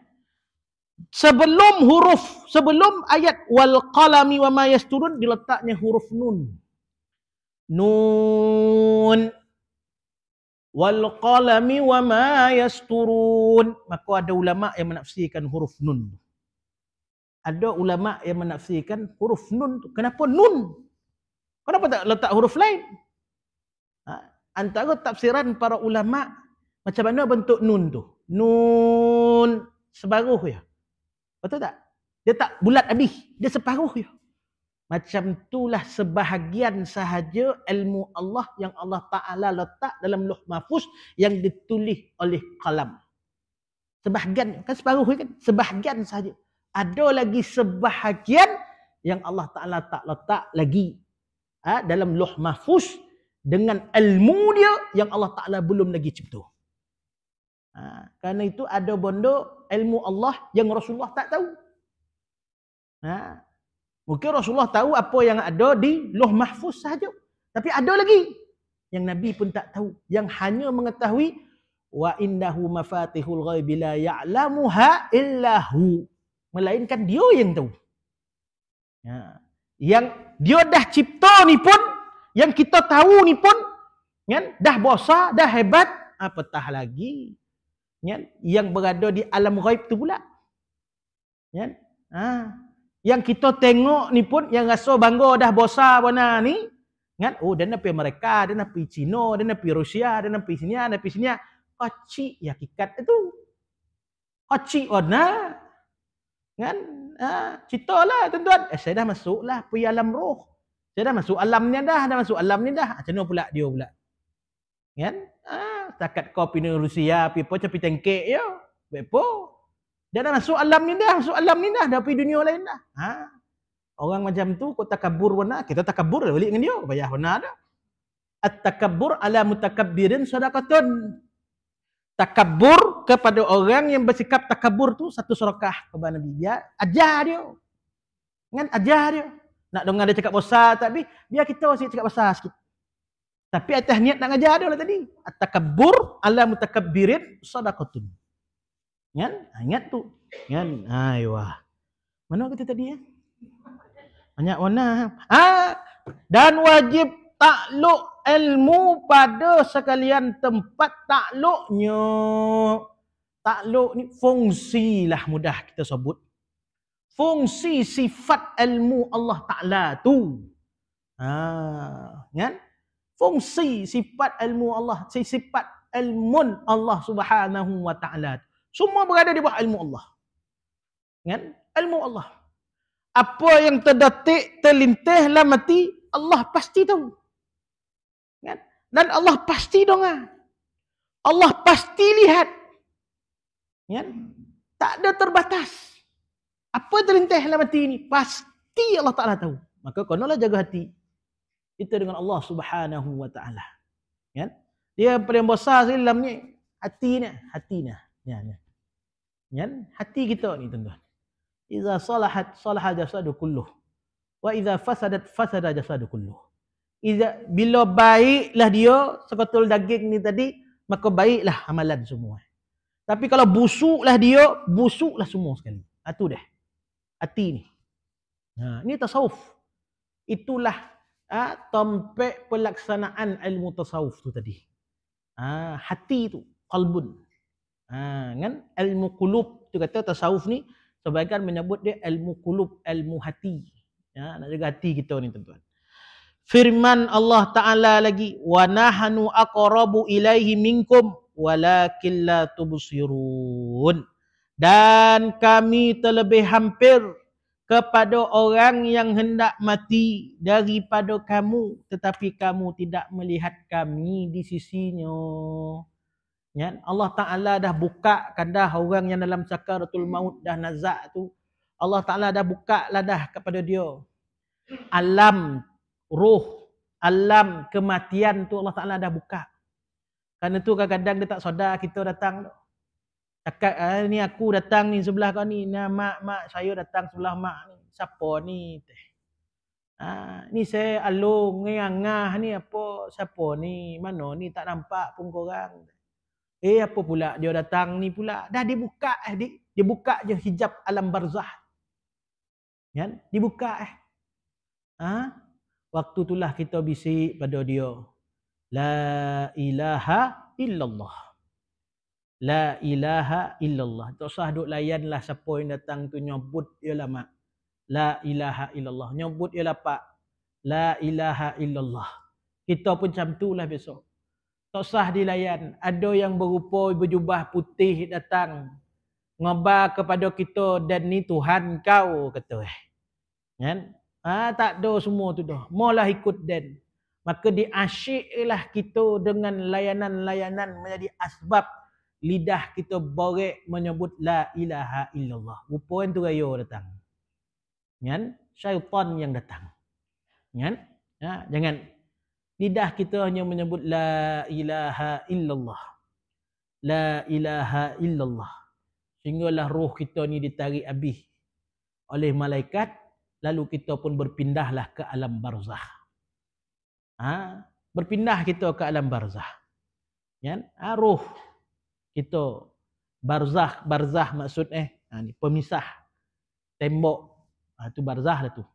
Sebelum huruf, sebelum ayat wal qalami wa ma yasturun, diletaknya huruf nun. Nun. Wal qalami wa ma yasturun. Maka ada ulama' yang menafsirkan huruf nun ada ulama yang menafsirkan huruf nun tu. Kenapa nun? Kenapa tak letak huruf lain? Ha? Antara tafsiran para ulama macam mana bentuk nun tu? Nun separuh ya. Betul tak? Dia tak bulat habis, dia separuh ya. Macam itulah sebahagian sahaja ilmu Allah yang Allah Taala letak dalam Luh Mahfuz yang ditulis oleh kalam. Sebahagian kan separuh ya kan? Sebahagian sahaja ada lagi sebahagian yang Allah Ta'ala tak letak lagi ha, dalam loh mahfuz dengan ilmu dia yang Allah Ta'ala belum lagi cipta. Ha, kerana itu ada benda ilmu Allah yang Rasulullah tak tahu. Ha, mungkin Rasulullah tahu apa yang ada di loh mahfuz sahaja. Tapi ada lagi yang Nabi pun tak tahu. Yang hanya mengetahui wa indahu mafatihul ghaibi la ya'lamuha illahu melainkan dia yang tahu. Ya. Yang dia dah cipta ni pun, yang kita tahu ni pun, ya, dah bosa, dah hebat, apatah lagi ya, yang berada di alam gaib tu pula. Ya. Ha. Yang kita tengok ni pun, yang rasa bangga dah bosa mana ni, kan? Oh, dia nak mereka? Amerika, dia nak pergi Cina, dia nak pergi Rusia, dia nak pergi sini, dia nak pergi sini. Kocik ya kikat itu. Kocik warna. Oh, Kan? Ha, ceritalah tuan-tuan. Eh, saya dah masuklah pergi alam roh. Saya dah masuk alam ni dah. Dah masuk alam ni dah. Ah, macam mana pula dia pula? Kan? Ha, setakat kau pergi ke Rusia, pergi apa, pergi tengkek je. Berapa? Dia dah masuk alam ni dah. Masuk alam ni dah. Dah pergi dunia lain dah. Ha? Orang macam tu, kau tak kabur mana? Kita tak takabur lah balik dengan dia. Bayar mana dah. At-takabur ala mutakabbirin sadaqatun. Takabur kepada orang yang bersikap takabur tu satu serakah kepada Nabi. Dia ajar dia. Kan ajar dia. Nak dengar dia cakap besar tapi biar kita orang cakap besar sikit. Tapi atas niat nak ajar dia lah tadi. At-takabbur ala mutakabbirin sadaqatun. Kan? Ha, ingat tu. Kan? Aiwa. Mana kita tadi ya? Banyak warna. Ha? Dan wajib takluk ilmu pada sekalian tempat takluknya takluk ni fungsi lah mudah kita sebut. Fungsi sifat ilmu Allah Ta'ala tu. Ha, kan? Fungsi sifat ilmu Allah, sifat ilmu Allah Subhanahu Wa Ta'ala. Semua berada di bawah ilmu Allah. Kan? Ilmu Allah. Apa yang terdetik, terlintih, lah mati, Allah pasti tahu. Kan? Dan Allah pasti dengar. Allah pasti lihat. Ya? Tak ada terbatas. Apa terlintas dalam hati ini? Pasti Allah Ta'ala tahu. Maka kau konolah jaga hati. Kita dengan Allah Subhanahu Wa Ta'ala. Ya? Dia paling besar sekali dalam ni. Hati ni. Hati ni. Ya, ya. ya? Hati kita ni tuan-tuan. Iza salahat salah jasadu kulluh. Wa iza fasadat fasadat jasadu kulluh. Iza, bila baiklah dia sekotul daging ni tadi, maka baiklah amalan semua. Tapi kalau busuklah dia, busuklah semua sekali. Itu ha, dah. Hati ni. Ha, ini tasawuf. Itulah ha, tompek pelaksanaan ilmu tasawuf tu tadi. Ha, hati tu. Kalbun. Ha, kan? Ilmu kulub. Itu kata tasawuf ni. Sebagian menyebut dia ilmu kulub, ilmu hati. Ya, nak jaga hati kita ni tuan-tuan. Firman Allah Ta'ala lagi. Wa nahanu aqrabu ilaihi minkum walakin la tubsirun dan kami terlebih hampir kepada orang yang hendak mati daripada kamu tetapi kamu tidak melihat kami di sisinya ya Allah taala dah buka dah orang yang dalam sakaratul maut dah nazak tu Allah taala dah bukaklah dah kepada dia alam ruh alam kematian tu Allah taala dah buka kerana tu kadang-kadang dia tak sodar kita datang. Cakap ah, ni aku datang ni sebelah kau ni. Nah, mak, mak saya datang sebelah mak ni. Siapa ni? Ah, ni saya alung, ngengah ni apa? Siapa ni? Mana ni? Tak nampak pun korang. Eh apa pula dia datang ni pula. Dah dibuka eh. Dia, dia buka je hijab alam barzah. Kan? Dibuka eh. Ha? Waktu itulah kita bisik pada dia. La ilaha illallah. La ilaha illallah. Tak usah duk layan lah siapa yang datang tu nyebut ialah mak. La ilaha illallah. Nyebut ialah pak. La ilaha illallah. Kita pun macam tu lah besok. Tak usah dilayan. Ada yang berupa berjubah putih datang. Ngebar kepada kita dan ni Tuhan kau kata eh. Kan? Ha, tak ada semua tu dah. Mualah ikut dan maka diasyiklah kita dengan layanan-layanan menjadi asbab lidah kita borek menyebut la ilaha illallah. Rupanya tu raya datang. Kan? Syaitan yang datang. Kan? Ya, jangan. Lidah kita hanya menyebut la ilaha illallah. La ilaha illallah. Sehinggalah roh kita ni ditarik habis oleh malaikat. Lalu kita pun berpindahlah ke alam barzah ha, berpindah kita ke alam barzah. Ya, ha, ruh kita barzah, barzah maksud eh, ha, ni pemisah tembok ha, tu barzah lah tu.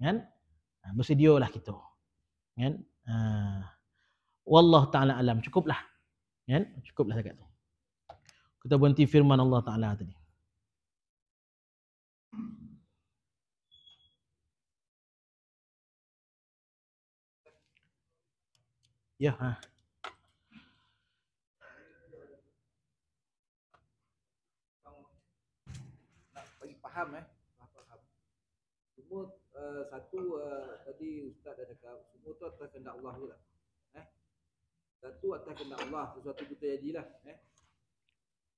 Ya, ha, bersedia lah kita. Ya, ha, Wallah ta'ala alam, cukuplah. Ya, cukuplah dekat tu. Kita berhenti firman Allah Ta'ala tadi. Ya. Ha. Nak bagi faham eh. Faham. Semua uh, satu uh, tadi ustaz dah cakap semua tu atas kehendak Allah lah. Eh. Satu atas kehendak Allah sesuatu kita jadilah eh.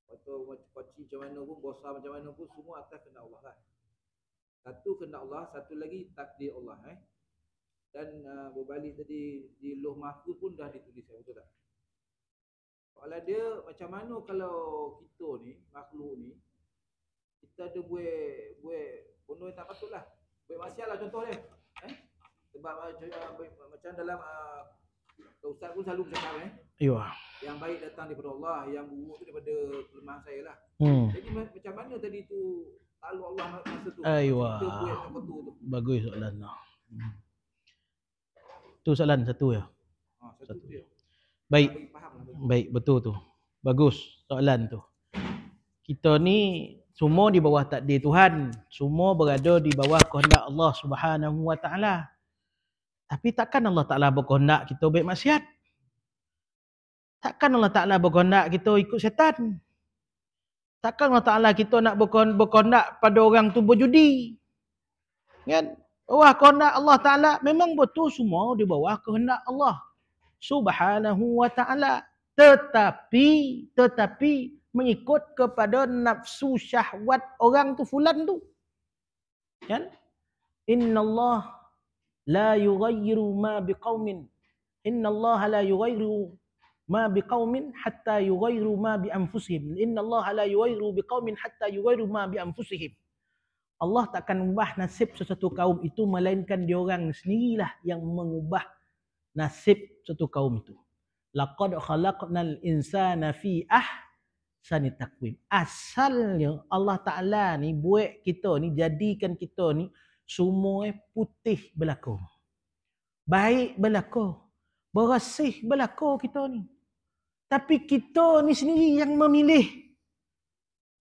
Waktu pacik macam mana pun, bosan macam mana pun semua atas kehendak Allah lah. Satu kehendak Allah, satu lagi takdir Allah eh dan uh, berbalik tadi di Loh Mahfuz pun dah ditulis saya, betul tak? Soalan dia macam mana kalau kita ni makhluk ni kita ada buat buat bunuh yang tak patutlah. Buat maksiatlah contoh dia. Eh? Sebab ah, ah, macam dalam uh, Ustaz pun selalu bercakap eh. Ya. Yang baik datang daripada Allah, yang buruk tu daripada kelemahan saya lah. Hmm. Jadi macam mana tadi tu lalu Allah masa tu? Ayuh. Bagus soalan. Hmm. Tu soalan satu ya. Ah, satu. Ya. Baik. Lah, baik, betul tu. Bagus soalan tu. Kita ni semua di bawah takdir Tuhan, semua berada di bawah kehendak Allah Subhanahu Wa Taala. Tapi takkan Allah Taala berkehendak kita baik maksiat? Takkan Allah Taala berkehendak kita ikut syaitan? Takkan Allah Taala kita nak berkehendak pada orang tu berjudi? Kan? Bawah kehendak Allah Ta'ala memang betul semua di bawah kehendak Allah Subhanahu Wa Ta'ala. Tetapi, tetapi mengikut kepada nafsu syahwat orang tu fulan tu. Ya? Kan? Inna Allah la yughayyiru ma biqaumin. Inna Allah la yughayyiru ma biqaumin hatta yughayyiru ma bi anfusihim. Inna Allah la yughayyiru biqaumin hatta yughayyiru ma bi anfusihim. Allah takkan ubah nasib sesuatu kaum itu melainkan dia orang sendirilah yang mengubah nasib sesuatu kaum itu. Laqad khalaqnal insana fi ahsani taqwim. Asalnya Allah Taala ni buat kita ni jadikan kita ni semua putih belako. Baik belako. Bersih belako kita ni. Tapi kita ni sendiri yang memilih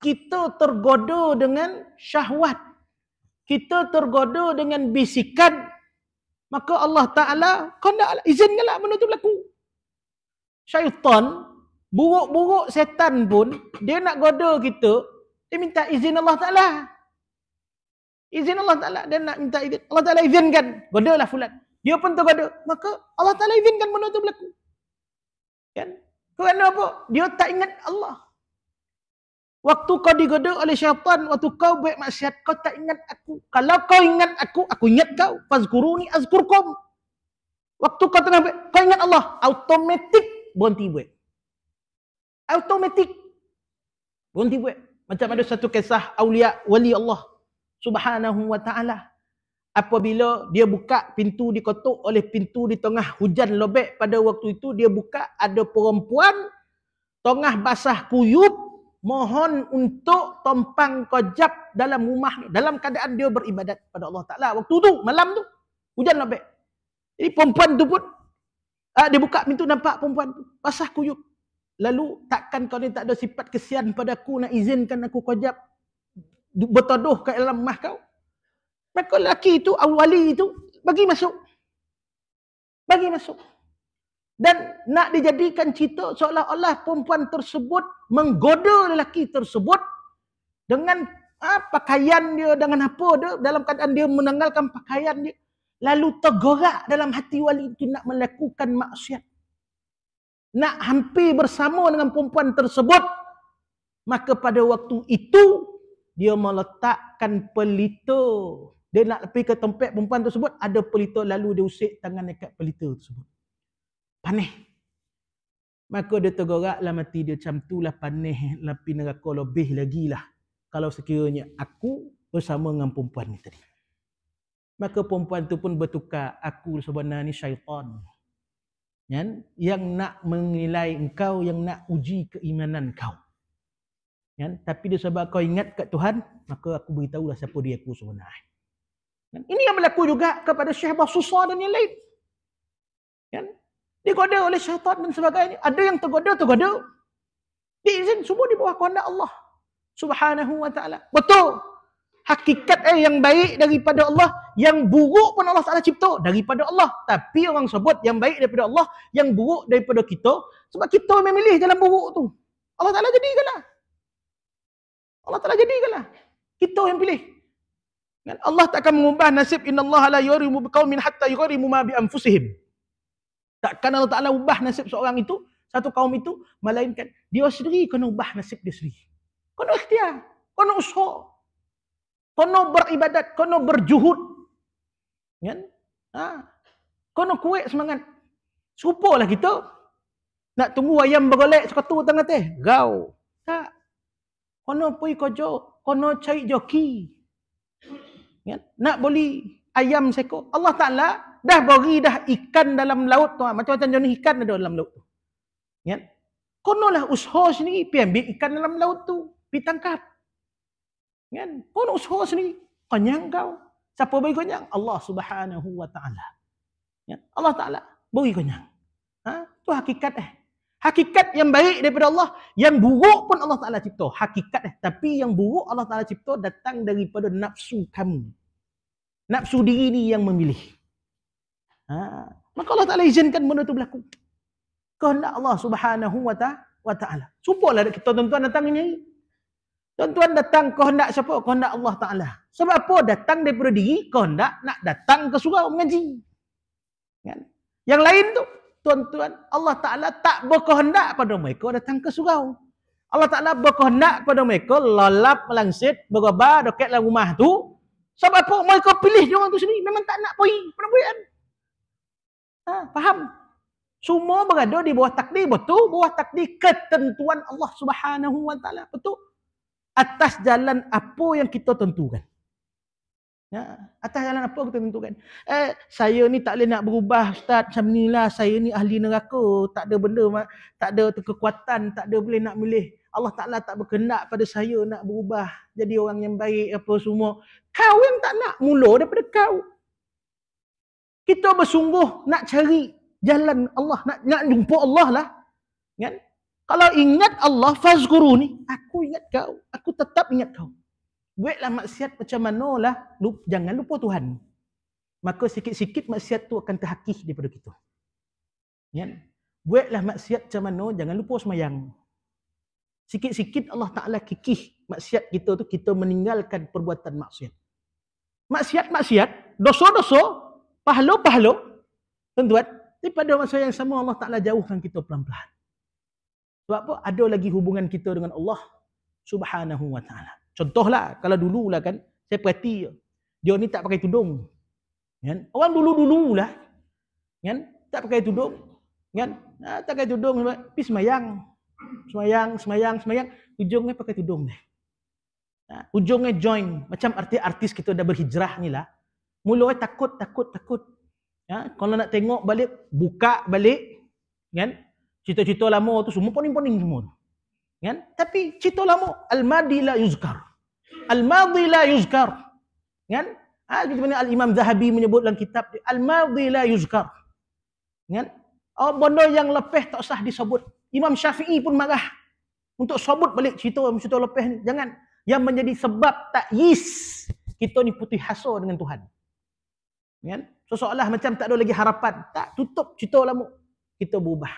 kita tergoda dengan syahwat. Kita tergoda dengan bisikan. Maka Allah Ta'ala, kau nak izinkanlah benda tu berlaku. Syaitan, buruk-buruk setan pun, dia nak goda kita, dia minta izin Allah Ta'ala. Izin Allah Ta'ala, dia nak minta izin. Allah Ta'ala izinkan, goda lah fulan. Dia pun tergoda. Maka Allah Ta'ala izinkan benda tu berlaku. Kan? Kerana apa? Dia tak ingat Allah. Waktu kau digoda oleh syaitan, waktu kau buat maksiat, kau tak ingat aku. Kalau kau ingat aku, aku ingat kau. Fazkuruni azkurkum. Waktu kau tengah buat, kau ingat Allah. Automatik berhenti buat. Automatik. Berhenti buat. Macam ada satu kisah awliya wali Allah. Subhanahu wa ta'ala. Apabila dia buka pintu dikotok oleh pintu di tengah hujan lobek pada waktu itu, dia buka ada perempuan tengah basah kuyup mohon untuk tompang kojab dalam rumah ni. Dalam keadaan dia beribadat kepada Allah Ta'ala. Waktu tu, malam tu, hujan lah baik. Jadi perempuan tu pun, uh, dia buka pintu nampak perempuan tu. Basah kuyup. Lalu, takkan kau ni tak ada sifat kesian pada aku nak izinkan aku kojab bertoduh ke dalam rumah kau. Maka lelaki tu, wali tu, bagi masuk. Bagi masuk. Dan nak dijadikan cerita seolah-olah perempuan tersebut menggoda lelaki tersebut dengan ha, pakaian dia, dengan apa dia, dalam keadaan dia menanggalkan pakaian dia. Lalu tergerak dalam hati wali itu nak melakukan maksiat. Nak hampir bersama dengan perempuan tersebut. Maka pada waktu itu, dia meletakkan pelita. Dia nak pergi ke tempat perempuan tersebut, ada pelita lalu dia usik tangan dekat pelita tersebut panih. Maka dia tergerak lah mati dia macam tu lah panih lah neraka lebih lagi lah. Kalau sekiranya aku bersama dengan perempuan ni tadi. Maka perempuan tu pun bertukar. Aku sebenarnya ni syaitan. Yang, yang nak mengilai engkau, yang nak uji keimanan kau. Yang, tapi dia sebab kau ingat kat Tuhan, maka aku beritahu lah siapa dia aku sebenarnya. ini yang berlaku juga kepada Syekh Basusa dan yang lain. Yang, digoda oleh syaitan dan sebagainya. Ada yang tergoda, tergoda. Diizin semua di bawah kehendak Allah. Subhanahu wa ta'ala. Betul. Hakikat eh, yang baik daripada Allah, yang buruk pun Allah Ta'ala cipta daripada Allah. Tapi orang sebut yang baik daripada Allah, yang buruk daripada kita. Sebab kita memilih dalam buruk tu. Allah Ta'ala jadikanlah. Allah Ta'ala jadikanlah. Kita yang pilih. Allah tak akan mengubah nasib inna Allah la yurimu biqaumin hatta yurimu ma bi anfusihim. Takkan Allah Ta'ala ubah nasib seorang itu, satu kaum itu, melainkan dia sendiri kena ubah nasib dia sendiri. Kena ikhtiar. Kena usaha. Kena beribadat. Kena berjuhud. Kan? Ha? Kena kuat semangat. Serupalah kita nak tunggu ayam bergolek sekatu tengah teh. Gau. Tak. Kena pergi kerja. Kena cari joki. Kan? Nak beli ayam seko. Allah Ta'ala dah bagi dah ikan dalam laut tu ah, macam-macam jenis ikan ada dalam laut tu ingat konolah usho sendiri pi ambil ikan dalam laut tu pi tangkap ingat kono usho sendiri konyang kau siapa bagi konyang Allah Subhanahu wa taala ya Allah taala bagi konyang ha tu hakikat eh Hakikat yang baik daripada Allah, yang buruk pun Allah Ta'ala cipta. Hakikat eh. Tapi yang buruk Allah Ta'ala cipta datang daripada nafsu kamu. Nafsu diri ni yang memilih. Ha. Maka Allah Ta'ala izinkan benda tu berlaku. Kehendak Allah Subhanahu Wa Ta'ala. Sumpahlah kita tuan-tuan datang ini. Tuan-tuan datang nak siapa? Kehendak Allah Ta'ala. Sebab apa datang daripada diri? Kehendak nak datang ke surau mengaji. Kan? Yang lain tu, tuan-tuan, Allah Ta'ala tak berkehendak pada mereka datang ke surau. Allah Ta'ala berkehendak pada mereka lelap, melangsit, bergabar, doket dalam rumah tu. Sebab apa? Mereka pilih diorang tu sendiri. Memang tak nak pergi. Pernah pergi kan? Ha, faham? Semua berada di bawah takdir. Betul? Bawah takdir ketentuan Allah subhanahu wa ta'ala. Betul? Atas jalan apa yang kita tentukan. Ya, atas jalan apa kita tentukan. Eh, saya ni tak boleh nak berubah ustaz macam ni lah. Saya ni ahli neraka. Tak ada benda, tak ada kekuatan, tak ada boleh nak milih. Allah Ta'ala tak berkenak pada saya nak berubah jadi orang yang baik apa semua. Kau yang tak nak mula daripada kau kita bersungguh nak cari jalan Allah nak nak jumpa Allah lah kan kalau ingat Allah fazkuru ni aku ingat kau aku tetap ingat kau buatlah maksiat macam mana lah lupa, jangan lupa Tuhan maka sikit-sikit maksiat tu akan terhakih daripada kita kan buatlah maksiat macam mana jangan lupa semayang sikit-sikit Allah Taala kikih maksiat kita tu kita meninggalkan perbuatan maksiat maksiat maksiat dosa-dosa pahlo, pahlu tuan-tuan daripada masa yang sama Allah Ta'ala jauhkan kita pelan-pelan sebab apa? ada lagi hubungan kita dengan Allah subhanahu wa ta'ala contohlah kalau dulu lah kan saya perhati dia ni tak pakai tudung kan? orang dulu dulu lah, kan? tak pakai tudung kan? Nah, tak pakai tudung tapi semayang semayang, semayang, semayang ujungnya pakai tudung deh. Ah, ujungnya join macam arti artis kita dah berhijrah ni lah Mula orang takut, takut, takut. Ya, kalau nak tengok balik, buka balik. Kan? Cerita-cerita lama tu semua poning-poning semua. Kan? Tapi cerita lama, Al-Madi la yuzkar. Al-Madi la yuzkar. Kan? Ha, mana Al-Imam Zahabi menyebut dalam kitab Al-Madi la yuzkar. Kan? Oh, benda yang lepeh tak sah disebut. Imam Syafi'i pun marah. Untuk sebut balik cerita-cerita lepeh ni. Jangan. Yang menjadi sebab tak yis. Kita ni putih hasa dengan Tuhan kan? So seolah macam tak ada lagi harapan. Tak, tutup cerita lama. Kita berubah.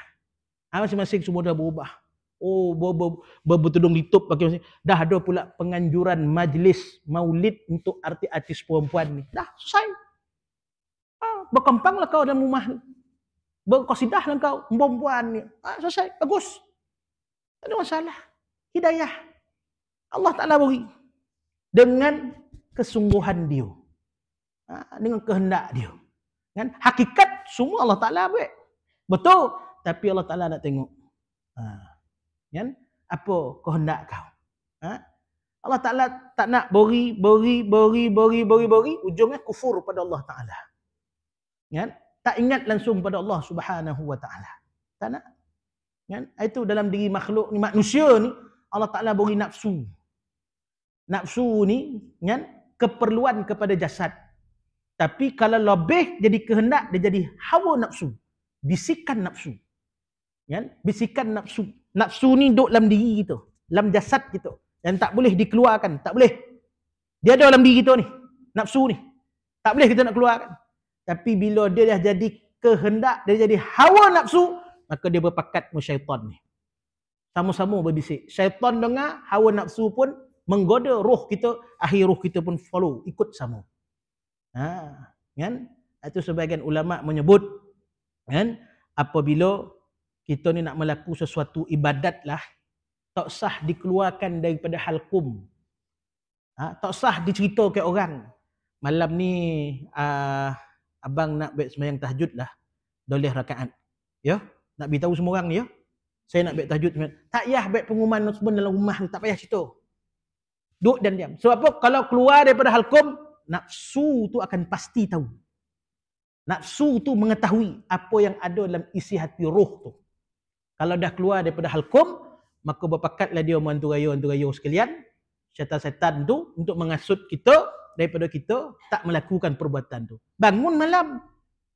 Ha, masing-masing semua dah berubah. Oh, ber -ber -ber bertudung ditup. Pakai dah ada pula penganjuran majlis maulid untuk artis-artis perempuan ni. Dah, selesai. Ha, lah kau dalam rumah ni. lah kau, perempuan ni. Ha, selesai, bagus. Tak ada masalah. Hidayah. Allah Ta'ala beri. Dengan kesungguhan dia. Ha, dengan kehendak dia. Kan? Hakikat semua Allah Ta'ala buat. Betul. Tapi Allah Ta'ala nak tengok. Ha, kan? Apa kehendak kau. Ha? Allah Ta'ala tak nak bori, bori, bori, bori, bori, bori. Ujungnya kufur pada Allah Ta'ala. Kan? Tak ingat langsung pada Allah Subhanahu Wa Ta'ala. Tak nak. Kan? Itu dalam diri makhluk ni, manusia ni. Allah Ta'ala bori nafsu. Nafsu ni, kan? keperluan kepada jasad. Tapi kalau lebih jadi kehendak, dia jadi hawa nafsu. Bisikan nafsu. Ya? Bisikan nafsu. Nafsu ni duduk dalam diri kita. Dalam jasad kita. Yang tak boleh dikeluarkan. Tak boleh. Dia ada dalam diri kita ni. Nafsu ni. Tak boleh kita nak keluarkan. Tapi bila dia dah jadi kehendak, dia jadi hawa nafsu, maka dia berpakat dengan syaitan ni. Sama-sama berbisik. Syaitan dengar, hawa nafsu pun menggoda roh kita, akhir roh kita pun follow, ikut sama. Ha, kan? Itu sebagian ulama menyebut kan apabila kita ni nak melakukan sesuatu ibadat lah tak sah dikeluarkan daripada halqum. Ha, tak sah dicerita ke orang. Malam ni uh, abang nak baik semayang tahajud lah. Doleh rakaat. Ya? Nak beritahu semua orang ni ya? Saya nak baik tahajud. Tak yah baik pengumuman semua dalam rumah Tak payah cerita. Duduk dan diam. Sebab apa? Kalau keluar daripada halqum nafsu tu akan pasti tahu. Nafsu tu mengetahui apa yang ada dalam isi hati roh tu. Kalau dah keluar daripada halkum, maka berpakatlah dia mantu raya antu raya sekalian syaitan-syaitan tu untuk mengasut kita daripada kita tak melakukan perbuatan tu. Bangun malam.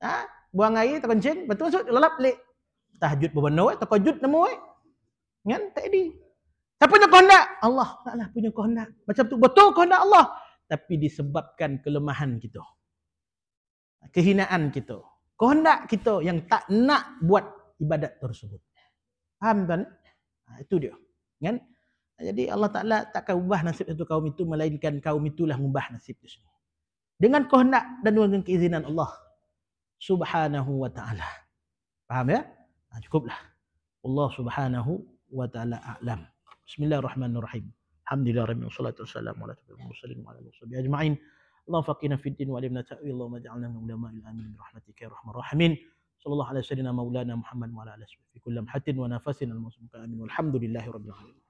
Ha? Buang air, terkencing, betul masuk, lelap balik. Tahajud berbenda, terkejut nama. Kan? Tak ada. Siapa punya kehendak? Allah. Taklah punya kehendak. Macam tu. Betul kehendak Allah. Allah tapi disebabkan kelemahan kita. Kehinaan kita. Kehendak kita yang tak nak buat ibadat tersebut. Faham tuan? Ha, itu dia. Kan? Jadi Allah Ta'ala takkan ubah nasib satu kaum itu melainkan kaum itulah mengubah nasib itu semua. Dengan kehendak dan dengan keizinan Allah subhanahu wa ta'ala. Faham ya? Ha, cukuplah. Allah subhanahu wa ta'ala a'lam. Bismillahirrahmanirrahim. Alhamdulillah Rabbil Salatu Wassalamu Ala Tabi'il Mursalin Wa Ala Nusabi Ajma'in Allah faqina fid din wa alimna ta'wi Allahumma ja'alna ulama il amin Rahmatika ya Rahman Rahimin Sallallahu ala sayyidina maulana Muhammad Wa ala ala sayyidina Fikul lamhatin wa nafasin al-musim Amin Walhamdulillahi Rabbil Alamin